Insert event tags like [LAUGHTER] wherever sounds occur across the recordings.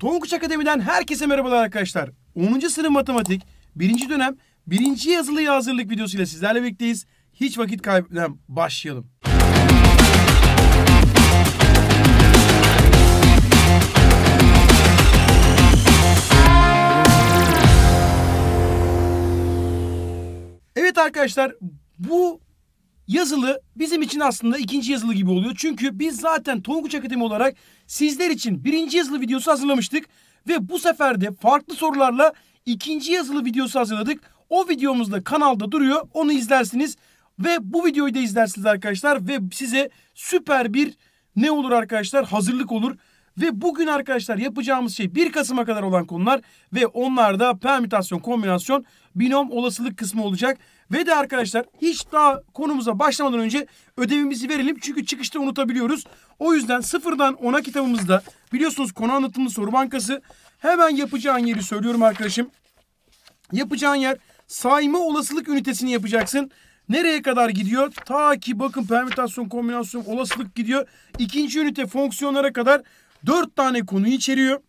Tonguç Akademi'den herkese merhabalar arkadaşlar. 10. sınıf matematik 1. dönem 1. yazılıya hazırlık videosuyla sizlerle birlikteyiz. Hiç vakit kaybetmeden başlayalım. Evet arkadaşlar bu yazılı bizim için aslında ikinci yazılı gibi oluyor. Çünkü biz zaten Tonguç Akademi olarak sizler için birinci yazılı videosu hazırlamıştık. Ve bu sefer de farklı sorularla ikinci yazılı videosu hazırladık. O videomuz da kanalda duruyor. Onu izlersiniz. Ve bu videoyu da izlersiniz arkadaşlar. Ve size süper bir ne olur arkadaşlar hazırlık olur. Ve bugün arkadaşlar yapacağımız şey 1 Kasım'a kadar olan konular ve onlarda permütasyon, kombinasyon, binom olasılık kısmı olacak. Ve de arkadaşlar hiç daha konumuza başlamadan önce ödevimizi verelim. Çünkü çıkışta unutabiliyoruz. O yüzden sıfırdan ona kitabımızda biliyorsunuz konu anlatımlı soru bankası. Hemen yapacağın yeri söylüyorum arkadaşım. Yapacağın yer sayma olasılık ünitesini yapacaksın. Nereye kadar gidiyor? Ta ki bakın permütasyon, kombinasyon, olasılık gidiyor. İkinci ünite fonksiyonlara kadar dört tane konuyu içeriyor.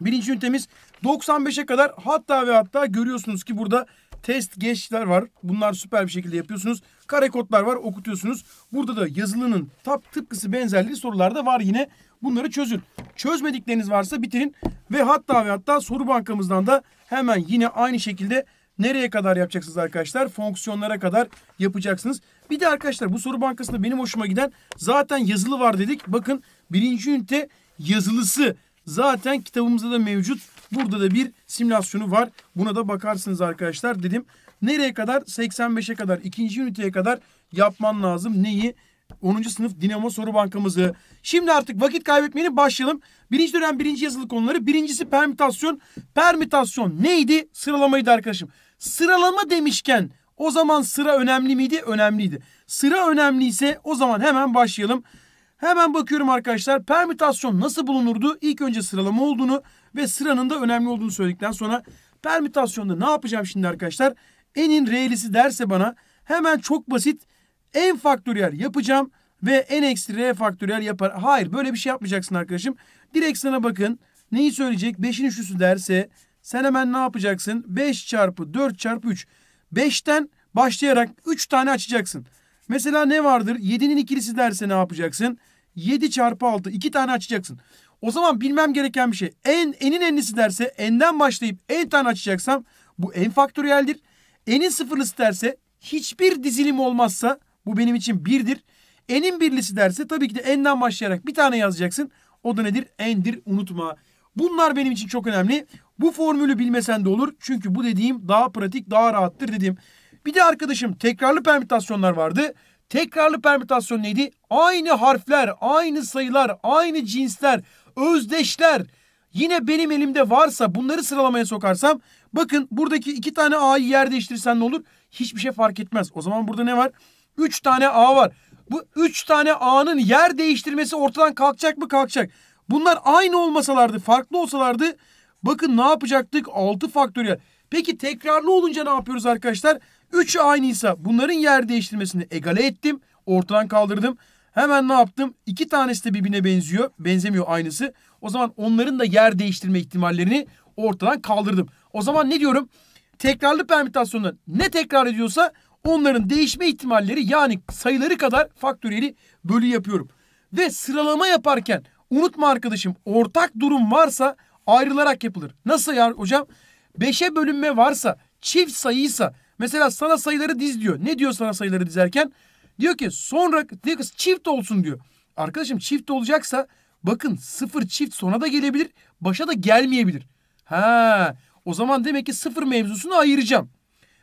Birinci ünitemiz 95'e kadar hatta ve hatta görüyorsunuz ki burada test geçler var. Bunlar süper bir şekilde yapıyorsunuz. Kare kodlar var okutuyorsunuz. Burada da yazılının tap tıpkısı benzerliği sorularda var yine. Bunları çözün. Çözmedikleriniz varsa bitirin. Ve hatta ve hatta soru bankamızdan da hemen yine aynı şekilde nereye kadar yapacaksınız arkadaşlar? Fonksiyonlara kadar yapacaksınız. Bir de arkadaşlar bu soru bankasında benim hoşuma giden zaten yazılı var dedik. Bakın birinci ünite yazılısı zaten kitabımızda da mevcut. Burada da bir simülasyonu var. Buna da bakarsınız arkadaşlar dedim. Nereye kadar? 85'e kadar, ikinci üniteye kadar yapman lazım. Neyi? 10. sınıf Dinamo soru bankamızı. Şimdi artık vakit kaybetmeyelim başlayalım. Birinci dönem birinci yazılı konuları. Birincisi permütasyon. Permütasyon neydi? Sıralamaydı arkadaşım. Sıralama demişken o zaman sıra önemli miydi? Önemliydi. Sıra önemliyse o zaman hemen başlayalım. Hemen bakıyorum arkadaşlar permütasyon nasıl bulunurdu? İlk önce sıralama olduğunu ve sıranın da önemli olduğunu söyledikten sonra permütasyonda ne yapacağım şimdi arkadaşlar? N'in R'lisi derse bana hemen çok basit N faktöriyel yapacağım ve N eksi R faktöriyel yapar. Hayır böyle bir şey yapmayacaksın arkadaşım. Direkt sana bakın neyi söyleyecek? 5'in üçlüsü derse sen hemen ne yapacaksın? 5 çarpı 4 çarpı 3. 5'ten başlayarak 3 tane açacaksın. Mesela ne vardır? 7'nin ikilisi derse ne yapacaksın? 7 çarpı 6. iki tane açacaksın. O zaman bilmem gereken bir şey. En, enin enlisi derse enden başlayıp en tane açacaksam bu en faktöriyeldir. Enin sıfırlısı derse hiçbir dizilim olmazsa bu benim için birdir. Enin birlisi derse tabii ki de enden başlayarak bir tane yazacaksın. O da nedir? Endir unutma. Bunlar benim için çok önemli. Bu formülü bilmesen de olur. Çünkü bu dediğim daha pratik, daha rahattır dediğim. Bir de arkadaşım tekrarlı permütasyonlar vardı. Tekrarlı permütasyon neydi? Aynı harfler, aynı sayılar, aynı cinsler, özdeşler. Yine benim elimde varsa bunları sıralamaya sokarsam bakın buradaki iki tane A'yı yer değiştirsen ne olur? Hiçbir şey fark etmez. O zaman burada ne var? Üç tane A var. Bu üç tane A'nın yer değiştirmesi ortadan kalkacak mı? Kalkacak. Bunlar aynı olmasalardı, farklı olsalardı bakın ne yapacaktık? Altı faktöriyel. Peki tekrarlı olunca ne yapıyoruz arkadaşlar? Arkadaşlar Üçü aynıysa bunların yer değiştirmesini egale ettim. Ortadan kaldırdım. Hemen ne yaptım? İki tanesi de birbirine benziyor. Benzemiyor aynısı. O zaman onların da yer değiştirme ihtimallerini ortadan kaldırdım. O zaman ne diyorum? Tekrarlı permütasyonda ne tekrar ediyorsa onların değişme ihtimalleri yani sayıları kadar faktöriyeli bölü yapıyorum. Ve sıralama yaparken unutma arkadaşım ortak durum varsa ayrılarak yapılır. Nasıl ya hocam? beşe bölünme varsa çift sayıysa Mesela sana sayıları diz diyor. Ne diyor sana sayıları dizerken? Diyor ki sonra diyor ki çift olsun diyor. Arkadaşım çift olacaksa bakın sıfır çift sona da gelebilir, başa da gelmeyebilir. Ha, o zaman demek ki sıfır mevzusunu ayıracağım.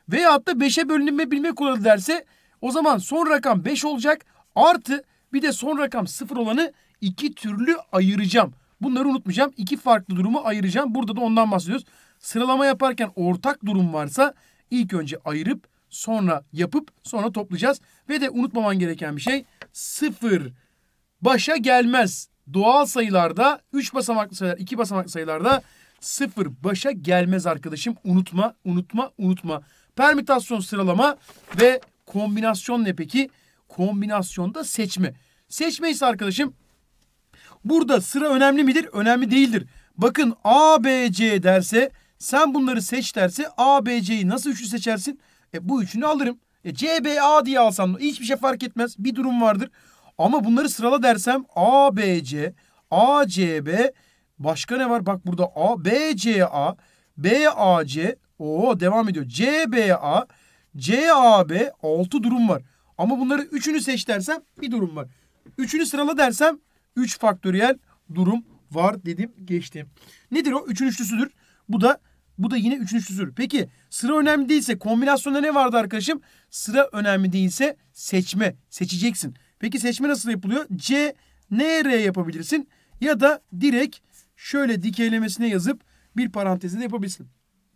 Veyahut da beşe bölünme bilmek kuralı derse o zaman son rakam beş olacak artı bir de son rakam sıfır olanı iki türlü ayıracağım. Bunları unutmayacağım. İki farklı durumu ayıracağım. Burada da ondan bahsediyoruz. Sıralama yaparken ortak durum varsa ilk önce ayırıp sonra yapıp sonra toplayacağız. Ve de unutmaman gereken bir şey sıfır başa gelmez. Doğal sayılarda 3 basamaklı sayılar 2 basamaklı sayılarda sıfır başa gelmez arkadaşım. Unutma unutma unutma. Permütasyon sıralama ve kombinasyon ne peki? Kombinasyonda seçme. Seçme ise arkadaşım burada sıra önemli midir? Önemli değildir. Bakın A, B, C derse sen bunları seç derse A, B, C'yi nasıl üçlü seçersin? E bu üçünü alırım. E C, B, A diye alsam hiçbir şey fark etmez. Bir durum vardır. Ama bunları sırala dersem A, B, C, A, C, B. Başka ne var? Bak burada A, B, C, A, B, A, C. Oo devam ediyor. C, B, A, C, A, B. 6 durum var. Ama bunları üçünü seç dersem bir durum var. Üçünü sırala dersem 3 faktöriyel durum var dedim geçtim. Nedir o? Üçün üçlüsüdür. Bu da bu da yine üçün üçlüsüdür. Peki sıra önemli değilse kombinasyonda ne vardı arkadaşım? Sıra önemli değilse seçme. Seçeceksin. Peki seçme nasıl yapılıyor? C, N, R yapabilirsin. Ya da direkt şöyle dikeylemesine yazıp bir parantezinde yapabilirsin.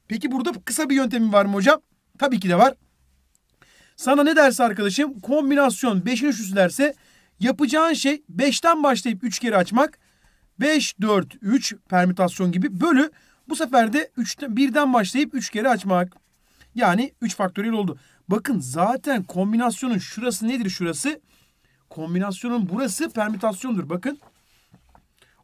Peki burada kısa bir yöntemin var mı hocam? Tabii ki de var. Sana ne derse arkadaşım kombinasyon 5'in üçlüsü derse yapacağın şey 5'ten başlayıp 3 kere açmak. 5, 4, 3 permütasyon gibi bölü bu sefer de 3'ten 1'den başlayıp 3 kere açmak. Yani 3 faktöriyel oldu. Bakın zaten kombinasyonun şurası nedir şurası? Kombinasyonun burası permütasyondur. Bakın.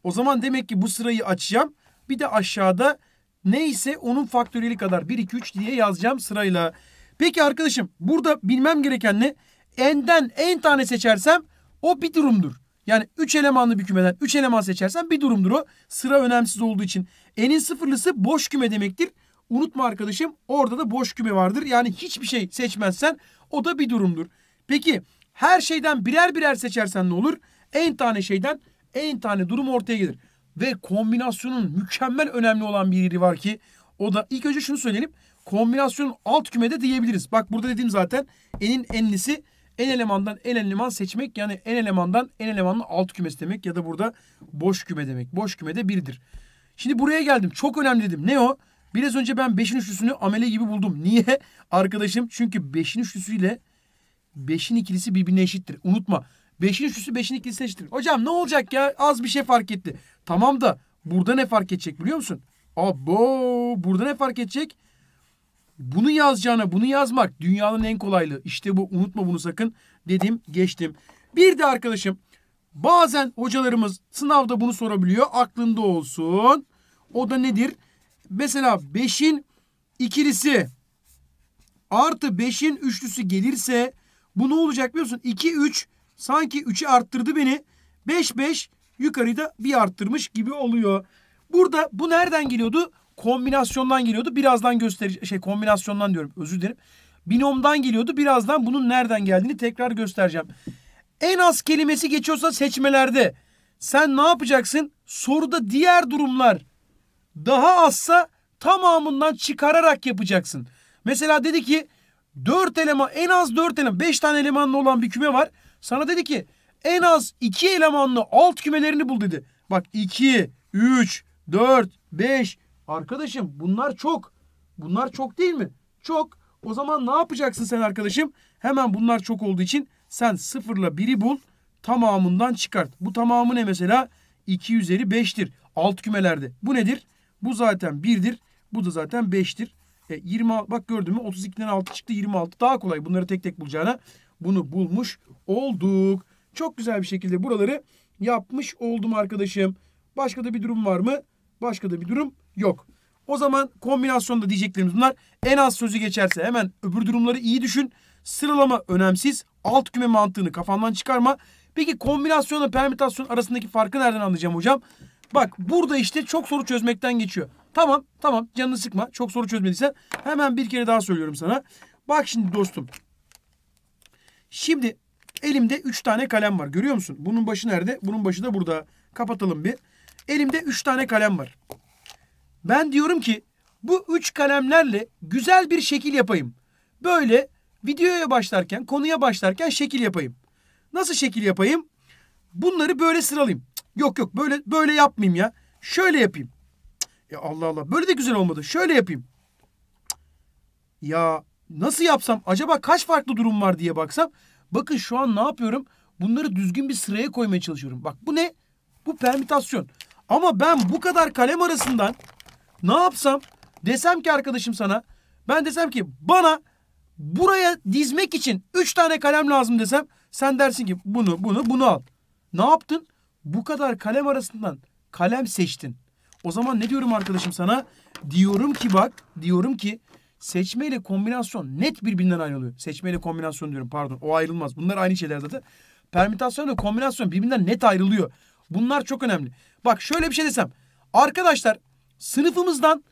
O zaman demek ki bu sırayı açacağım. Bir de aşağıda neyse onun faktöriyeli kadar 1 2 3 diye yazacağım sırayla. Peki arkadaşım burada bilmem gereken ne? N'den en tane seçersem o bir durumdur. Yani 3 elemanlı bir kümeden 3 eleman seçersen bir durumdur o. Sıra önemsiz olduğu için. N'in sıfırlısı boş küme demektir. Unutma arkadaşım orada da boş küme vardır. Yani hiçbir şey seçmezsen o da bir durumdur. Peki her şeyden birer birer seçersen ne olur? En tane şeyden en tane durum ortaya gelir. Ve kombinasyonun mükemmel önemli olan bir yeri var ki o da ilk önce şunu söyleyelim. Kombinasyonun alt kümede diyebiliriz. Bak burada dedim zaten enin enlisi en elemandan en eleman seçmek yani en elemandan en elemanın alt kümesi demek ya da burada boş küme demek. Boş küme de birdir. Şimdi buraya geldim. Çok önemli dedim. Ne o? Biraz önce ben 5'in üçlüsünü amele gibi buldum. Niye? [LAUGHS] Arkadaşım çünkü 5'in üçlüsüyle 5'in ikilisi birbirine eşittir. Unutma. 5'in üçlüsü 5'in ikilisi eşittir. Hocam ne olacak ya? Az bir şey fark etti. Tamam da burada ne fark edecek biliyor musun? Abo burada ne fark edecek? Bunu yazacağına bunu yazmak dünyanın en kolaylığı. İşte bu unutma bunu sakın dedim geçtim. Bir de arkadaşım bazen hocalarımız sınavda bunu sorabiliyor. Aklında olsun. O da nedir? Mesela 5'in ikilisi artı 5'in üçlüsü gelirse bu ne olacak biliyorsun? 2 3 sanki 3'ü arttırdı beni. 5 5 yukarıda bir arttırmış gibi oluyor. Burada bu nereden geliyordu? kombinasyondan geliyordu. Birazdan gösterici şey kombinasyondan diyorum özür dilerim. Binomdan geliyordu. Birazdan bunun nereden geldiğini tekrar göstereceğim. En az kelimesi geçiyorsa seçmelerde sen ne yapacaksın? Soruda diğer durumlar daha azsa tamamından çıkararak yapacaksın. Mesela dedi ki 4 eleman en az 4 eleman 5 tane elemanlı olan bir küme var. Sana dedi ki en az 2 elemanlı alt kümelerini bul dedi. Bak 2, 3, 4, 5, Arkadaşım bunlar çok. Bunlar çok değil mi? Çok. O zaman ne yapacaksın sen arkadaşım? Hemen bunlar çok olduğu için sen sıfırla biri bul. Tamamından çıkart. Bu tamamı ne mesela? 2 üzeri 5'tir. Alt kümelerde. Bu nedir? Bu zaten 1'dir. Bu da zaten 5'tir. E, 20 bak gördün mü 32'den 6 çıktı 26 daha kolay bunları tek tek bulacağına bunu bulmuş olduk. Çok güzel bir şekilde buraları yapmış oldum arkadaşım. Başka da bir durum var mı? Başka da bir durum yok. O zaman kombinasyonda diyeceklerimiz bunlar. En az sözü geçerse hemen öbür durumları iyi düşün. Sıralama önemsiz. Alt küme mantığını kafandan çıkarma. Peki kombinasyonla permütasyon arasındaki farkı nereden anlayacağım hocam? Bak burada işte çok soru çözmekten geçiyor. Tamam tamam canını sıkma. Çok soru çözmediysen hemen bir kere daha söylüyorum sana. Bak şimdi dostum. Şimdi elimde üç tane kalem var. Görüyor musun? Bunun başı nerede? Bunun başı da burada. Kapatalım bir. Elimde üç tane kalem var. Ben diyorum ki bu üç kalemlerle güzel bir şekil yapayım. Böyle videoya başlarken, konuya başlarken şekil yapayım. Nasıl şekil yapayım? Bunları böyle sıralayayım. yok yok böyle böyle yapmayayım ya. Şöyle yapayım. ya Allah Allah böyle de güzel olmadı. Şöyle yapayım. ya nasıl yapsam acaba kaç farklı durum var diye baksam. Bakın şu an ne yapıyorum? Bunları düzgün bir sıraya koymaya çalışıyorum. Bak bu ne? Bu permütasyon. Ama ben bu kadar kalem arasından ne yapsam desem ki arkadaşım sana ben desem ki bana buraya dizmek için 3 tane kalem lazım desem sen dersin ki bunu bunu bunu al. Ne yaptın? Bu kadar kalem arasından kalem seçtin. O zaman ne diyorum arkadaşım sana? Diyorum ki bak diyorum ki seçmeyle kombinasyon net birbirinden ayrılıyor. Seçmeyle kombinasyon diyorum pardon o ayrılmaz. Bunlar aynı şeyler zaten. Permütasyon ile kombinasyon birbirinden net ayrılıyor. Bunlar çok önemli. Bak şöyle bir şey desem. Arkadaşlar sınıfımızdan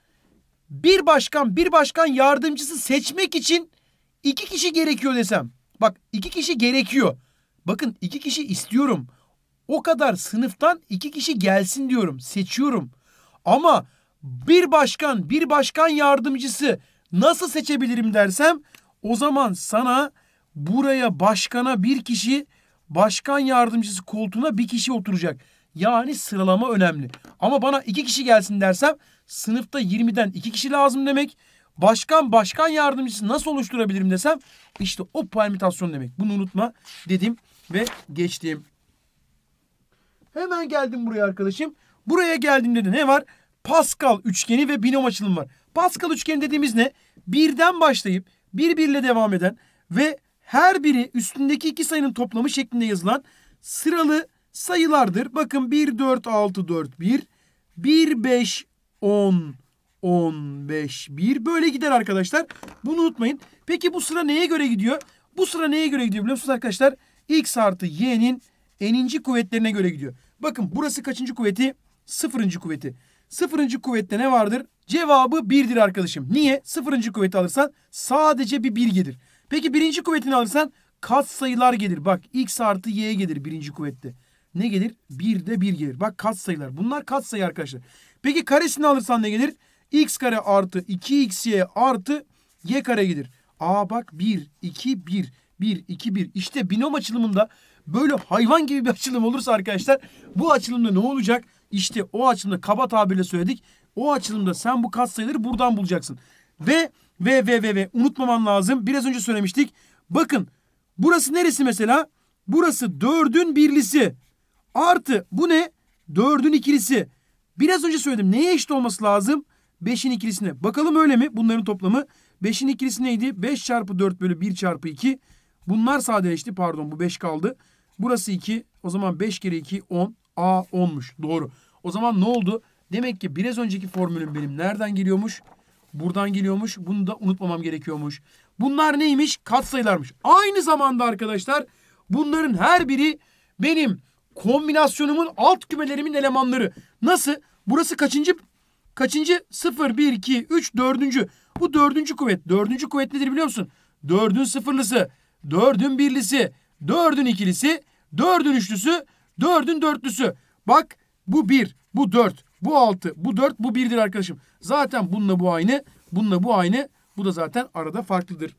bir başkan bir başkan yardımcısı seçmek için iki kişi gerekiyor desem. Bak iki kişi gerekiyor. Bakın iki kişi istiyorum. O kadar sınıftan iki kişi gelsin diyorum. Seçiyorum. Ama bir başkan bir başkan yardımcısı nasıl seçebilirim dersem o zaman sana buraya başkana bir kişi başkan yardımcısı koltuğuna bir kişi oturacak. Yani sıralama önemli. Ama bana iki kişi gelsin dersem sınıfta 20'den iki kişi lazım demek. Başkan başkan yardımcısı nasıl oluşturabilirim desem işte o permütasyon demek. Bunu unutma dedim ve geçtim. Hemen geldim buraya arkadaşım. Buraya geldim dedi ne var? Pascal üçgeni ve binom açılım var. Pascal üçgeni dediğimiz ne? Birden başlayıp birbiriyle devam eden ve her biri üstündeki iki sayının toplamı şeklinde yazılan sıralı sayılardır. Bakın 1, 4, 6, 4, 1. 1, 5, 10, 15, 1. Böyle gider arkadaşlar. Bunu unutmayın. Peki bu sıra neye göre gidiyor? Bu sıra neye göre gidiyor biliyor musunuz arkadaşlar? X artı Y'nin eninci kuvvetlerine göre gidiyor. Bakın burası kaçıncı kuvveti? Sıfırıncı kuvveti. Sıfırıncı kuvvette ne vardır? Cevabı 1'dir arkadaşım. Niye? Sıfırıncı kuvveti alırsan sadece bir 1 gelir. Peki birinci kuvvetini alırsan kat sayılar gelir. Bak x artı y gelir birinci kuvvette ne gelir? Bir de bir gelir. Bak kat sayılar. Bunlar kat sayı arkadaşlar. Peki karesini alırsan ne gelir? x kare artı 2xy artı y kare gelir. Aa bak 1, 2, 1, 1, 2, 1. İşte binom açılımında böyle hayvan gibi bir açılım olursa arkadaşlar bu açılımda ne olacak? İşte o açılımda kaba tabirle söyledik. O açılımda sen bu katsayıları buradan bulacaksın. Ve ve ve ve ve unutmaman lazım. Biraz önce söylemiştik. Bakın burası neresi mesela? Burası 4'ün birlisi. Artı bu ne? 4'ün ikilisi. Biraz önce söyledim. Neye eşit olması lazım? beşin ikilisine. Bakalım öyle mi? Bunların toplamı. beşin ikilisi neydi? beş çarpı dört bölü bir çarpı iki Bunlar sadeleşti. Pardon bu beş kaldı. Burası iki O zaman beş kere iki on A 10'muş. Doğru. O zaman ne oldu? Demek ki biraz önceki formülüm benim nereden geliyormuş? Buradan geliyormuş. Bunu da unutmamam gerekiyormuş. Bunlar neymiş? Katsayılarmış. Aynı zamanda arkadaşlar bunların her biri benim kombinasyonumun alt kümelerimin elemanları. Nasıl? Burası kaçıncı? Kaçıncı? 0, 1, 2, 3, 4. Bu dördüncü kuvvet. Dördüncü kuvvet nedir biliyor musun? Dördün sıfırlısı, dördün birlisi, dördün ikilisi, dördün üçlüsü, dördün dörtlüsü. Bak bu bir, bu dört, bu altı, bu dört, bu birdir arkadaşım. Zaten bununla bu aynı, bununla bu aynı. Bu da zaten arada farklıdır.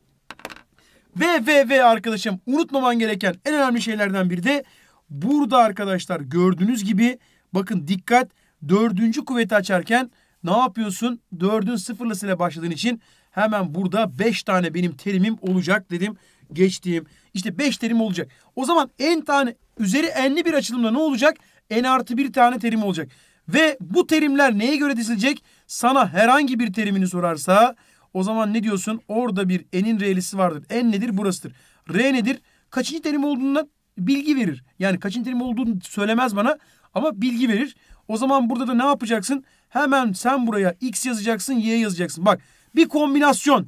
Ve ve ve arkadaşım unutmaman gereken en önemli şeylerden biri de Burada arkadaşlar gördüğünüz gibi bakın dikkat dördüncü kuvveti açarken ne yapıyorsun? Dördün sıfırlısıyla başladığın için hemen burada beş tane benim terimim olacak dedim. Geçtiğim işte beş terim olacak. O zaman en tane üzeri enli bir açılımda ne olacak? en artı bir tane terim olacak. Ve bu terimler neye göre dizilecek? Sana herhangi bir terimini sorarsa o zaman ne diyorsun? Orada bir enin r'lisi vardır. en nedir? Burasıdır. R nedir? Kaçıncı terim olduğundan bilgi verir. Yani kaçıncı terim olduğunu söylemez bana ama bilgi verir. O zaman burada da ne yapacaksın? Hemen sen buraya x yazacaksın, y yazacaksın. Bak bir kombinasyon.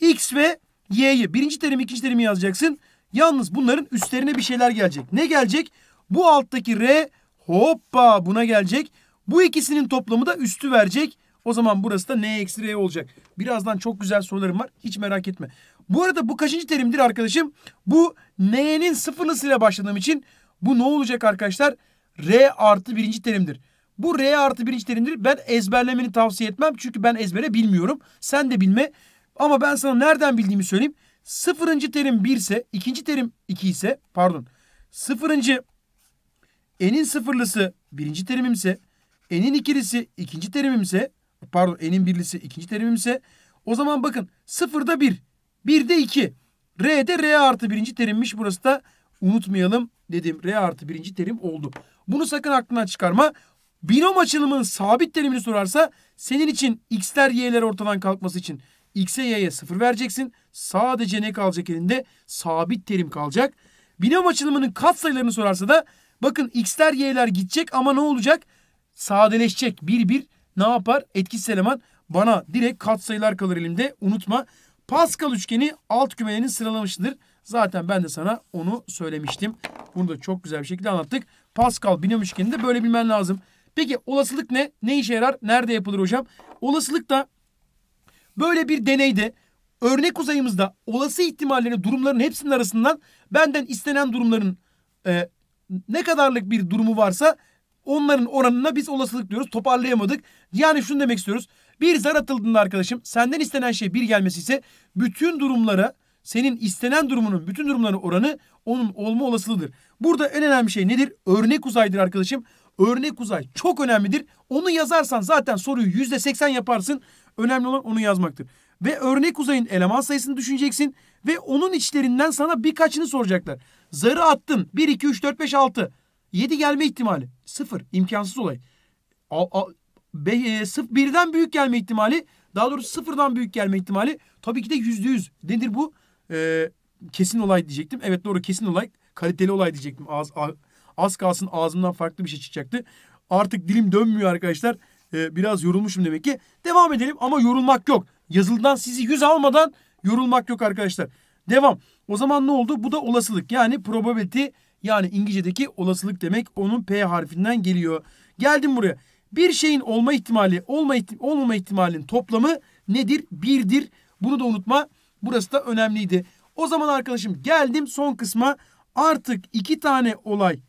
x ve y'yi birinci terim ikinci terimi yazacaksın. Yalnız bunların üstlerine bir şeyler gelecek. Ne gelecek? Bu alttaki r hoppa buna gelecek. Bu ikisinin toplamı da üstü verecek. O zaman burası da n eksi r olacak. Birazdan çok güzel sorularım var. Hiç merak etme. Bu arada bu kaçıncı terimdir arkadaşım? Bu n'nin sıfırlısıyla başladığım için bu ne olacak arkadaşlar? R artı birinci terimdir. Bu R artı birinci terimdir. Ben ezberlemeni tavsiye etmem. Çünkü ben ezbere bilmiyorum. Sen de bilme. Ama ben sana nereden bildiğimi söyleyeyim. Sıfırıncı terim 1 ise, ikinci terim 2 ise, pardon. Sıfırıncı n'in sıfırlısı birinci terimimse, n'in ikilisi ikinci terimimse, pardon n'in birlisi ikinci terimimse, o zaman bakın sıfırda bir bir de iki r'de R artı birinci terimmiş. Burası da unutmayalım dedim. R artı birinci terim oldu. Bunu sakın aklından çıkarma. Binom açılımının sabit terimini sorarsa senin için x'ler y'ler ortadan kalkması için x'e y'ye sıfır vereceksin. Sadece ne kalacak elinde? Sabit terim kalacak. Binom açılımının katsayılarını sorarsa da bakın x'ler y'ler gidecek ama ne olacak? Sadeleşecek. Bir bir ne yapar? Etkisiz eleman bana direkt katsayılar kalır elimde. Unutma. Pascal üçgeni alt kümelerinin sıralamıştır. Zaten ben de sana onu söylemiştim. Bunu da çok güzel bir şekilde anlattık. Pascal binom üçgeni de böyle bilmen lazım. Peki olasılık ne? Ne işe yarar? Nerede yapılır hocam? Olasılık da böyle bir deneyde örnek uzayımızda olası ihtimallerin durumların hepsinin arasından benden istenen durumların e, ne kadarlık bir durumu varsa onların oranına biz olasılık diyoruz. Toparlayamadık. Yani şunu demek istiyoruz. Bir zar atıldığında arkadaşım senden istenen şey bir gelmesi ise bütün durumlara senin istenen durumunun bütün durumların oranı onun olma olasılığıdır. Burada en önemli şey nedir? Örnek uzaydır arkadaşım. Örnek uzay çok önemlidir. Onu yazarsan zaten soruyu yüzde seksen yaparsın. Önemli olan onu yazmaktır. Ve örnek uzayın eleman sayısını düşüneceksin. Ve onun içlerinden sana birkaçını soracaklar. Zarı attın. 1, 2, 3, 4, 5, 6. 7 gelme ihtimali. Sıfır. imkansız olay be, e, sıf, birden büyük gelme ihtimali daha doğrusu sıfırdan büyük gelme ihtimali tabii ki de yüzde yüz. Nedir bu? E, kesin olay diyecektim. Evet doğru kesin olay kaliteli olay diyecektim. Az, az, kalsın ağzımdan farklı bir şey çıkacaktı. Artık dilim dönmüyor arkadaşlar. E, biraz yorulmuşum demek ki. Devam edelim ama yorulmak yok. Yazıldan sizi yüz almadan yorulmak yok arkadaşlar. Devam. O zaman ne oldu? Bu da olasılık. Yani probability yani İngilizce'deki olasılık demek. Onun P harfinden geliyor. Geldim buraya. Bir şeyin olma ihtimali, olma olmama ihtimalin toplamı nedir? Birdir. Bunu da unutma. Burası da önemliydi. O zaman arkadaşım geldim son kısma. Artık iki tane olay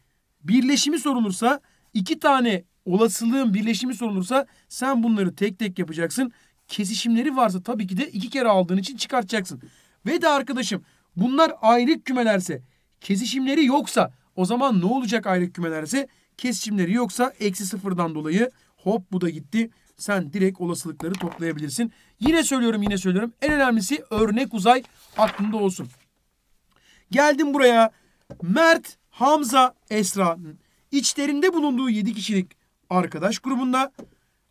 birleşimi sorulursa, iki tane olasılığın birleşimi sorulursa sen bunları tek tek yapacaksın. Kesişimleri varsa tabii ki de iki kere aldığın için çıkartacaksın. Ve de arkadaşım bunlar ayrık kümelerse, kesişimleri yoksa o zaman ne olacak ayrık kümelerse? Kesişimleri yoksa eksi sıfırdan dolayı hop bu da gitti. Sen direkt olasılıkları toplayabilirsin. Yine söylüyorum yine söylüyorum. En önemlisi örnek uzay aklında olsun. Geldim buraya. Mert, Hamza, Esra. içlerinde bulunduğu 7 kişilik arkadaş grubunda.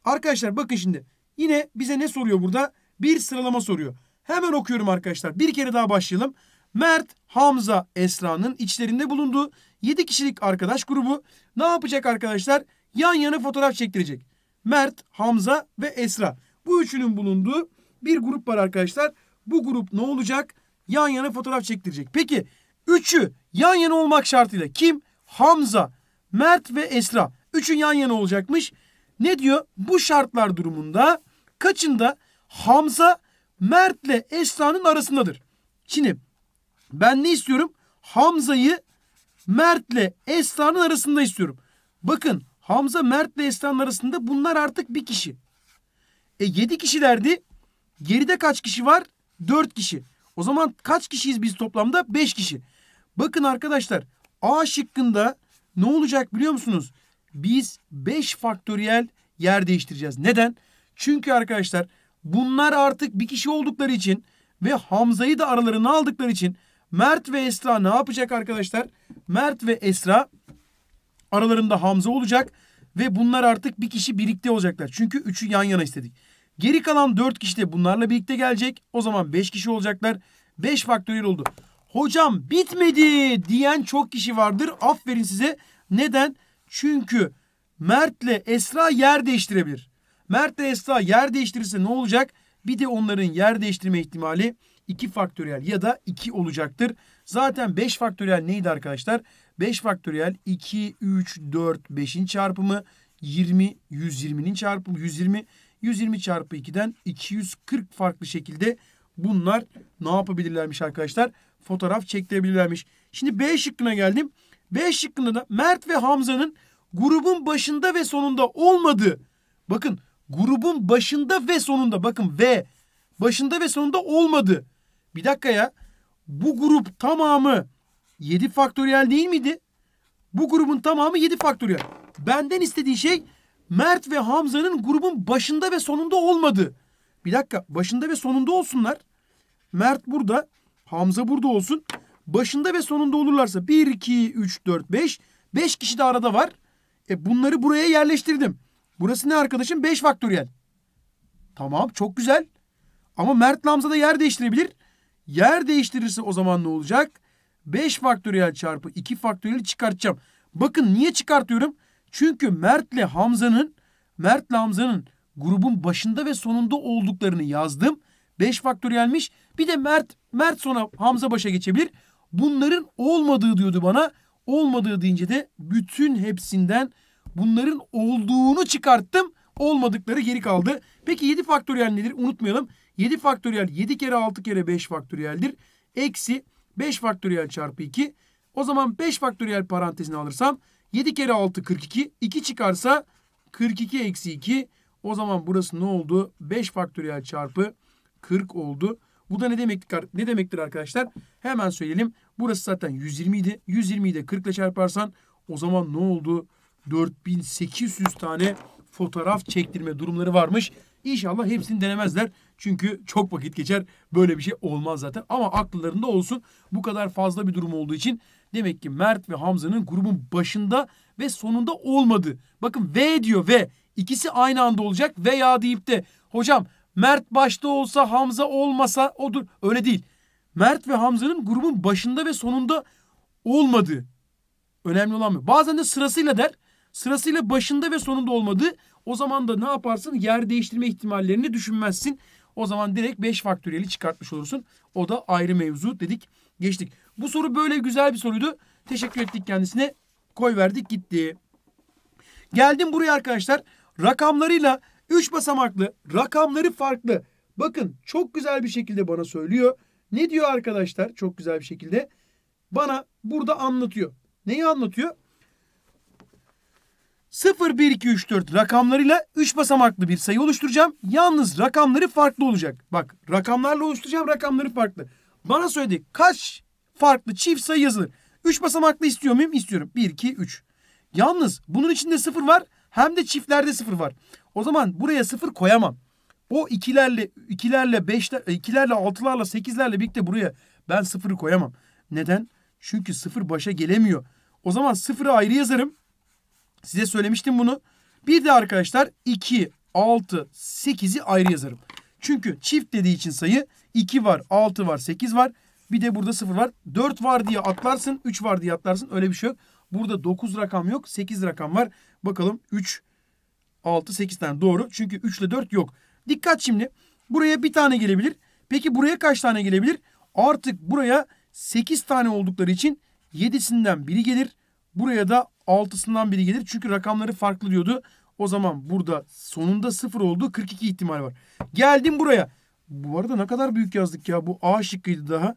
Arkadaşlar bakın şimdi. Yine bize ne soruyor burada? Bir sıralama soruyor. Hemen okuyorum arkadaşlar. Bir kere daha başlayalım. Mert, Hamza, Esra'nın içlerinde bulunduğu 7 kişilik arkadaş grubu ne yapacak arkadaşlar? Yan yana fotoğraf çektirecek. Mert, Hamza ve Esra. Bu üçünün bulunduğu bir grup var arkadaşlar. Bu grup ne olacak? Yan yana fotoğraf çektirecek. Peki üçü yan yana olmak şartıyla kim? Hamza, Mert ve Esra. Üçü yan yana olacakmış. Ne diyor? Bu şartlar durumunda kaçında Hamza Mert'le Esra'nın arasındadır. Şimdi ben ne istiyorum? Hamza'yı Mert'le Esra'nın arasında istiyorum. Bakın Hamza Mert'le Esra'nın arasında bunlar artık bir kişi. E yedi kişilerdi. Geride kaç kişi var? Dört kişi. O zaman kaç kişiyiz biz toplamda? Beş kişi. Bakın arkadaşlar A şıkkında ne olacak biliyor musunuz? Biz beş faktöriyel yer değiştireceğiz. Neden? Çünkü arkadaşlar bunlar artık bir kişi oldukları için ve Hamza'yı da aralarına aldıkları için Mert ve Esra ne yapacak arkadaşlar? Mert ve Esra aralarında Hamza olacak ve bunlar artık bir kişi birlikte olacaklar. Çünkü üçü yan yana istedik. Geri kalan dört kişi de bunlarla birlikte gelecek. O zaman beş kişi olacaklar. Beş faktöriyel oldu. Hocam bitmedi diyen çok kişi vardır. Aferin size. Neden? Çünkü Mert'le Esra yer değiştirebilir. Mert'le Esra yer değiştirirse ne olacak? Bir de onların yer değiştirme ihtimali 2 faktöriyel ya da 2 olacaktır. Zaten 5 faktöriyel neydi arkadaşlar? 5 faktöriyel 2, 3, 4, 5'in çarpımı 20, 120'nin çarpımı 120. 120 çarpı 2'den 240 farklı şekilde bunlar ne yapabilirlermiş arkadaşlar? Fotoğraf çektirebilirlermiş. Şimdi B şıkkına geldim. B şıkkında da Mert ve Hamza'nın grubun başında ve sonunda olmadığı. Bakın grubun başında ve sonunda bakın ve başında ve sonunda olmadı. Bir dakika ya. Bu grup tamamı 7 faktöriyel değil miydi? Bu grubun tamamı 7 faktöriyel. Benden istediği şey Mert ve Hamza'nın grubun başında ve sonunda olmadı. Bir dakika başında ve sonunda olsunlar. Mert burada, Hamza burada olsun. Başında ve sonunda olurlarsa 1, 2, 3, 4, 5. 5 kişi de arada var. E bunları buraya yerleştirdim. Burası ne arkadaşım? 5 faktöriyel. Tamam çok güzel. Ama Mert Hamza da yer değiştirebilir. Yer değiştirirse o zaman ne olacak? 5 faktöriyel çarpı 2 faktöriyel çıkartacağım. Bakın niye çıkartıyorum? Çünkü Mert'le Hamza'nın Mert'le Hamza'nın grubun başında ve sonunda olduklarını yazdım. 5 faktöriyelmiş. Bir de Mert Mert sonra Hamza başa geçebilir. Bunların olmadığı diyordu bana. Olmadığı deyince de bütün hepsinden bunların olduğunu çıkarttım. Olmadıkları geri kaldı. Peki 7 faktöriyel nedir? Unutmayalım. 7 faktöriyel 7 kere 6 kere 5 faktöriyeldir. Eksi 5 faktöriyel çarpı 2. O zaman 5 faktöriyel parantezini alırsam 7 kere 6 42. 2 çıkarsa 42 eksi 2. O zaman burası ne oldu? 5 faktöriyel çarpı 40 oldu. Bu da ne demektir, ne demektir arkadaşlar? Hemen söyleyelim. Burası zaten 120 idi. 120'yi de 40 ile çarparsan o zaman ne oldu? 4800 tane fotoğraf çektirme durumları varmış. İnşallah hepsini denemezler. Çünkü çok vakit geçer. Böyle bir şey olmaz zaten. Ama akıllarında olsun. Bu kadar fazla bir durum olduğu için demek ki Mert ve Hamza'nın grubun başında ve sonunda olmadı. Bakın V diyor ve. ikisi aynı anda olacak veya deyip de hocam Mert başta olsa Hamza olmasa odur. Öyle değil. Mert ve Hamza'nın grubun başında ve sonunda olmadı Önemli olan mı? Bazen de sırasıyla der. Sırasıyla başında ve sonunda olmadı. O zaman da ne yaparsın? Yer değiştirme ihtimallerini düşünmezsin. O zaman direkt 5 faktöriyeli çıkartmış olursun. O da ayrı mevzu dedik. Geçtik. Bu soru böyle güzel bir soruydu. Teşekkür ettik kendisine. Koy verdik gitti. Geldim buraya arkadaşlar. Rakamlarıyla 3 basamaklı rakamları farklı. Bakın çok güzel bir şekilde bana söylüyor. Ne diyor arkadaşlar? Çok güzel bir şekilde bana burada anlatıyor. Neyi anlatıyor? 0, 1, 2, 3, 4 rakamlarıyla 3 basamaklı bir sayı oluşturacağım. Yalnız rakamları farklı olacak. Bak rakamlarla oluşturacağım rakamları farklı. Bana söyledi kaç farklı çift sayı yazılır? 3 basamaklı istiyor muyum? İstiyorum. 1, 2, 3. Yalnız bunun içinde 0 var hem de çiftlerde 0 var. O zaman buraya 0 koyamam. O ikilerle, ikilerle, beşler, ikilerle, altılarla, sekizlerle birlikte buraya ben sıfırı koyamam. Neden? Çünkü sıfır başa gelemiyor. O zaman sıfırı ayrı yazarım. Size söylemiştim bunu. Bir de arkadaşlar 2, 6, 8'i ayrı yazarım. Çünkü çift dediği için sayı 2 var, 6 var, 8 var. Bir de burada 0 var. 4 var diye atlarsın, 3 var diye atlarsın. Öyle bir şey yok. Burada 9 rakam yok, 8 rakam var. Bakalım 3, 6, 8 tane doğru. Çünkü 3 ile 4 yok. Dikkat şimdi. Buraya bir tane gelebilir. Peki buraya kaç tane gelebilir? Artık buraya 8 tane oldukları için 7'sinden biri gelir. Buraya da altısından biri gelir. Çünkü rakamları farklı diyordu. O zaman burada sonunda sıfır olduğu 42 ihtimal var. Geldim buraya. Bu arada ne kadar büyük yazdık ya. Bu A şıkkıydı daha.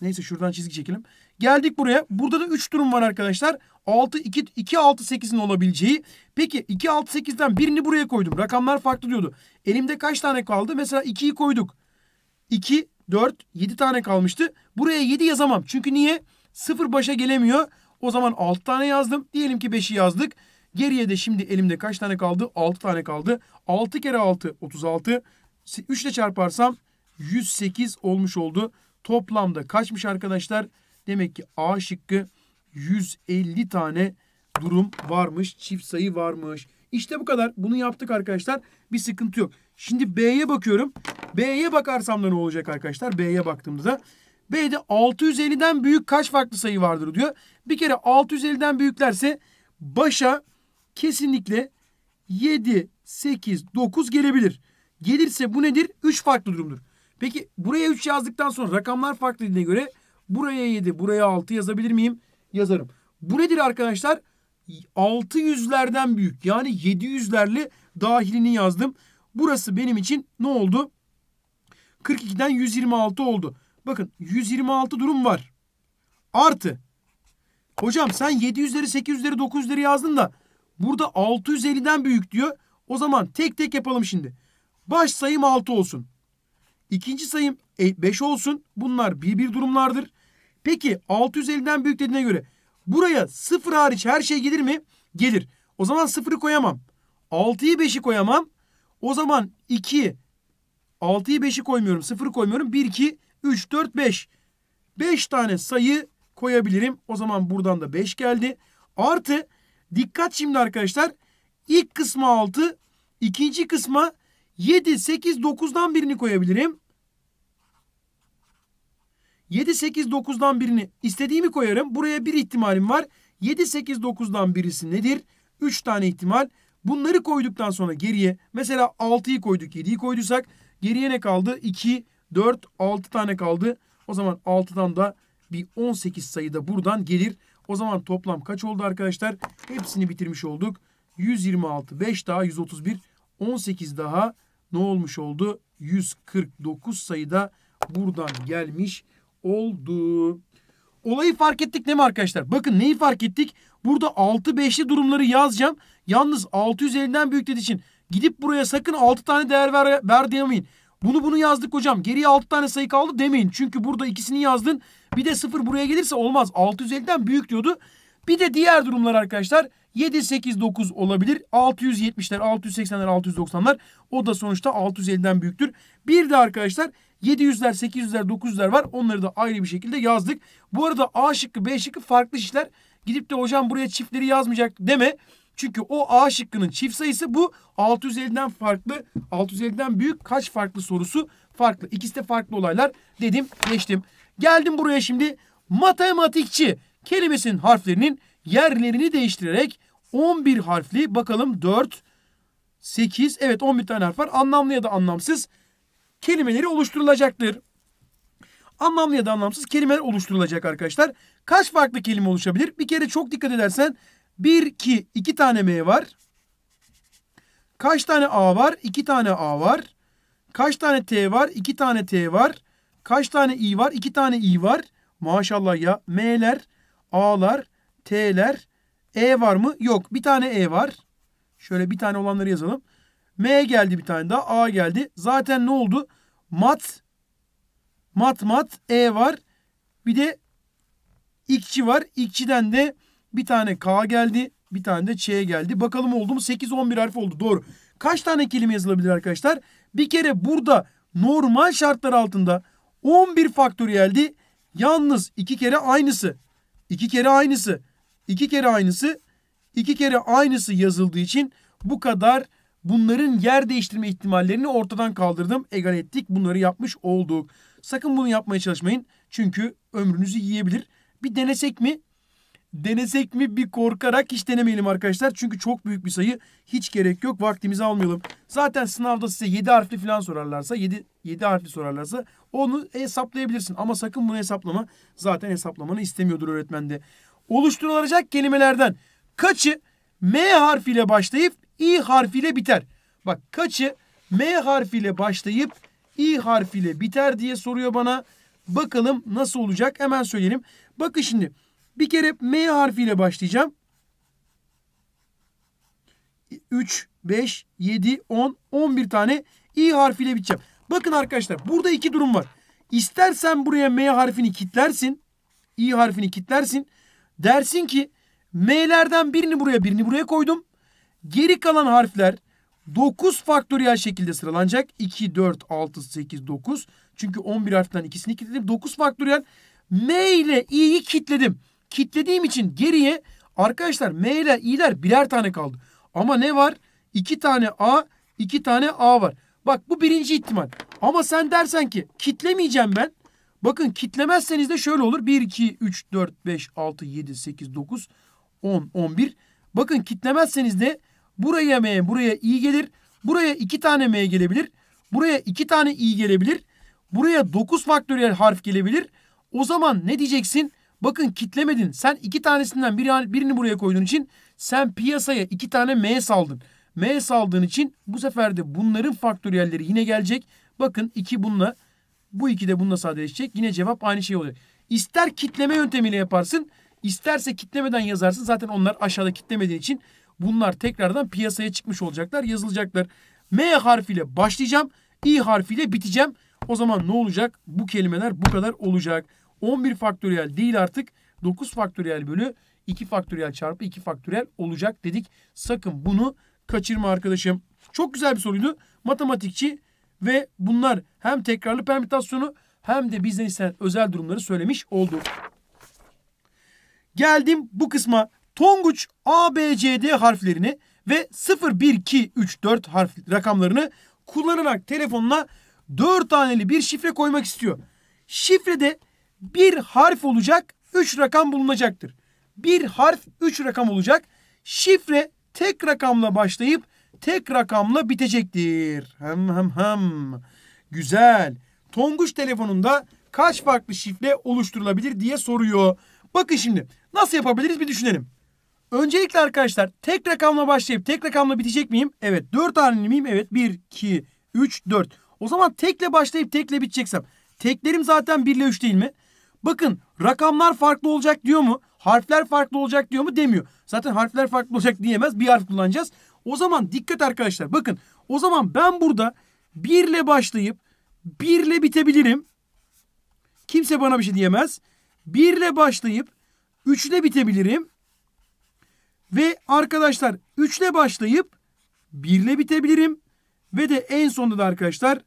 Neyse şuradan çizgi çekelim. Geldik buraya. Burada da 3 durum var arkadaşlar. 6, 2, 2, 6, 8'in olabileceği. Peki 2, 6, 8'den birini buraya koydum. Rakamlar farklı diyordu. Elimde kaç tane kaldı? Mesela 2'yi koyduk. 2, 4, 7 tane kalmıştı. Buraya 7 yazamam. Çünkü niye? 0 başa gelemiyor. O zaman 6 tane yazdım. Diyelim ki 5'i yazdık. Geriye de şimdi elimde kaç tane kaldı? 6 tane kaldı. 6 kere 6 36. 3 ile çarparsam 108 olmuş oldu. Toplamda kaçmış arkadaşlar? Demek ki A şıkkı 150 tane durum varmış. Çift sayı varmış. İşte bu kadar. Bunu yaptık arkadaşlar. Bir sıkıntı yok. Şimdi B'ye bakıyorum. B'ye bakarsam da ne olacak arkadaşlar? B'ye baktığımda da B'de 650'den büyük kaç farklı sayı vardır diyor. Bir kere 650'den büyüklerse başa kesinlikle 7, 8, 9 gelebilir. Gelirse bu nedir? 3 farklı durumdur. Peki buraya 3 yazdıktan sonra rakamlar farklı dediğine göre buraya 7, buraya 6 yazabilir miyim? Yazarım. Bu nedir arkadaşlar? 600'lerden büyük yani 700'lerli dahilini yazdım. Burası benim için ne oldu? 42'den 126 oldu. Bakın 126 durum var. Artı. Hocam sen 700'leri 800'leri 900'leri yazdın da burada 650'den büyük diyor. O zaman tek tek yapalım şimdi. Baş sayım 6 olsun. İkinci sayım 5 e, olsun. Bunlar bir bir durumlardır. Peki 650'den büyük dediğine göre buraya 0 hariç her şey gelir mi? Gelir. O zaman 0'ı koyamam. 6'yı 5'i koyamam. O zaman 2 6'yı 5'i koymuyorum. 0'ı koymuyorum. 1 2 3, 4, 5. 5 tane sayı koyabilirim. O zaman buradan da 5 geldi. Artı dikkat şimdi arkadaşlar. İlk kısma 6, ikinci kısma 7, 8, 9'dan birini koyabilirim. 7, 8, 9'dan birini istediğimi koyarım. Buraya bir ihtimalim var. 7, 8, 9'dan birisi nedir? 3 tane ihtimal. Bunları koyduktan sonra geriye mesela 6'yı koyduk 7'yi koyduysak geriye ne kaldı? 2, 4, 6 tane kaldı. O zaman 6'dan da bir 18 sayıda buradan gelir. O zaman toplam kaç oldu arkadaşlar? Hepsini bitirmiş olduk. 126, 5 daha 131, 18 daha ne olmuş oldu? 149 sayıda buradan gelmiş oldu. Olayı fark ettik değil mi arkadaşlar? Bakın neyi fark ettik? Burada 6-5'li durumları yazacağım. Yalnız 650'den büyük dediği için gidip buraya sakın 6 tane değer ver, ver diyemeyin. Bunu bunu yazdık hocam. Geriye 6 tane sayı kaldı demeyin. Çünkü burada ikisini yazdın. Bir de 0 buraya gelirse olmaz. 650'den büyük diyordu. Bir de diğer durumlar arkadaşlar 7, 8, 9 olabilir. 670'ler, 680'ler, 690'lar o da sonuçta 650'den büyüktür. Bir de arkadaşlar 700'ler, 800'ler, 900'ler var. Onları da ayrı bir şekilde yazdık. Bu arada A şıkkı, B şıkkı farklı işler. Gidip de hocam buraya çiftleri yazmayacak deme. Çünkü o A şıkkının çift sayısı bu 650'den farklı 650'den büyük kaç farklı sorusu farklı. İkisi de farklı olaylar dedim geçtim. Geldim buraya şimdi matematikçi kelimesinin harflerinin yerlerini değiştirerek 11 harfli bakalım 4 8 evet 11 tane harf var anlamlı ya da anlamsız kelimeleri oluşturulacaktır. Anlamlı ya da anlamsız kelimeler oluşturulacak arkadaşlar. Kaç farklı kelime oluşabilir? Bir kere çok dikkat edersen 1, 2, 2 tane M var. Kaç tane A var? 2 tane A var. Kaç tane T var? 2 tane T var. Kaç tane I var? 2 tane I var. Maşallah ya. M'ler, A'lar, T'ler. E var mı? Yok. Bir tane E var. Şöyle bir tane olanları yazalım. M geldi bir tane daha. A geldi. Zaten ne oldu? Mat. Mat mat. E var. Bir de ikçi var. İkçiden de bir tane K geldi. Bir tane de Ç geldi. Bakalım oldu mu? 8, 11 harf oldu. Doğru. Kaç tane kelime yazılabilir arkadaşlar? Bir kere burada normal şartlar altında 11 faktöriyeldi. Yalnız iki kere aynısı. iki kere aynısı. iki kere aynısı. iki kere aynısı yazıldığı için bu kadar bunların yer değiştirme ihtimallerini ortadan kaldırdım. Egal ettik. Bunları yapmış olduk. Sakın bunu yapmaya çalışmayın. Çünkü ömrünüzü yiyebilir. Bir denesek mi? denesek mi bir korkarak hiç denemeyelim arkadaşlar. Çünkü çok büyük bir sayı. Hiç gerek yok. Vaktimizi almayalım. Zaten sınavda size 7 harfli falan sorarlarsa 7, 7 harfli sorarlarsa onu hesaplayabilirsin. Ama sakın bunu hesaplama. Zaten hesaplamanı istemiyordur öğretmen de. Oluşturulacak kelimelerden kaçı M harfiyle başlayıp İ harfiyle biter. Bak kaçı M harfiyle başlayıp İ harfiyle biter diye soruyor bana. Bakalım nasıl olacak hemen söyleyelim. Bakın şimdi bir kere M harfiyle başlayacağım. 3, 5, 7, 10, 11 tane İ harfiyle biteceğim. Bakın arkadaşlar burada iki durum var. İstersen buraya M harfini kitlersin. İ harfini kitlersin. Dersin ki M'lerden birini buraya birini buraya koydum. Geri kalan harfler 9 faktöriyel şekilde sıralanacak. 2, 4, 6, 8, 9. Çünkü 11 harften ikisini kilitledim. 9 faktöriyel M ile i'yi kilitledim kitlediğim için geriye arkadaşlar M ile İ'ler birer tane kaldı. Ama ne var? İki tane A, iki tane A var. Bak bu birinci ihtimal. Ama sen dersen ki kitlemeyeceğim ben. Bakın kitlemezseniz de şöyle olur. 1, 2, 3, 4, 5, 6, 7, 8, 9, 10, 11. Bakın kitlemezseniz de buraya M, buraya İ gelir. Buraya iki tane M gelebilir. Buraya iki tane İ gelebilir. Buraya 9 faktöriyel harf gelebilir. O zaman ne diyeceksin? Bakın kitlemedin. Sen iki tanesinden biri, birini buraya koyduğun için sen piyasaya iki tane M saldın. M saldığın için bu sefer de bunların faktöriyelleri yine gelecek. Bakın iki bununla bu iki de bununla sadeleşecek. Yine cevap aynı şey olacak. İster kitleme yöntemiyle yaparsın, isterse kitlemeden yazarsın. Zaten onlar aşağıda kitlemediği için bunlar tekrardan piyasaya çıkmış olacaklar, yazılacaklar. M harfiyle başlayacağım, İ harfiyle biteceğim. O zaman ne olacak? Bu kelimeler bu kadar olacak. 11 faktöriyel değil artık 9 faktöriyel bölü 2 faktöriyel çarpı 2 faktöriyel olacak dedik. Sakın bunu kaçırma arkadaşım. Çok güzel bir soruydu. Matematikçi ve bunlar hem tekrarlı permütasyonu hem de bizden istenen özel durumları söylemiş oldu. Geldim bu kısma. Tonguç A, B, C, D harflerini ve 0, 1, 2, 3, 4 harf rakamlarını kullanarak telefonuna 4 taneli bir şifre koymak istiyor. Şifrede bir harf olacak, üç rakam bulunacaktır. Bir harf, üç rakam olacak. Şifre tek rakamla başlayıp tek rakamla bitecektir. Hem hem hem. Güzel. Tonguç telefonunda kaç farklı şifre oluşturulabilir diye soruyor. Bakın şimdi nasıl yapabiliriz bir düşünelim. Öncelikle arkadaşlar tek rakamla başlayıp tek rakamla bitecek miyim? Evet. Dört haneli miyim? Evet. Bir, iki, üç, dört. O zaman tekle başlayıp tekle biteceksem. Teklerim zaten 1 ile 3 değil mi? Bakın rakamlar farklı olacak diyor mu? Harfler farklı olacak diyor mu? Demiyor. Zaten harfler farklı olacak diyemez. Bir harf kullanacağız. O zaman dikkat arkadaşlar. Bakın o zaman ben burada birle başlayıp birle bitebilirim. Kimse bana bir şey diyemez. Birle başlayıp üçle bitebilirim. Ve arkadaşlar üçle başlayıp birle bitebilirim. Ve de en sonunda da arkadaşlar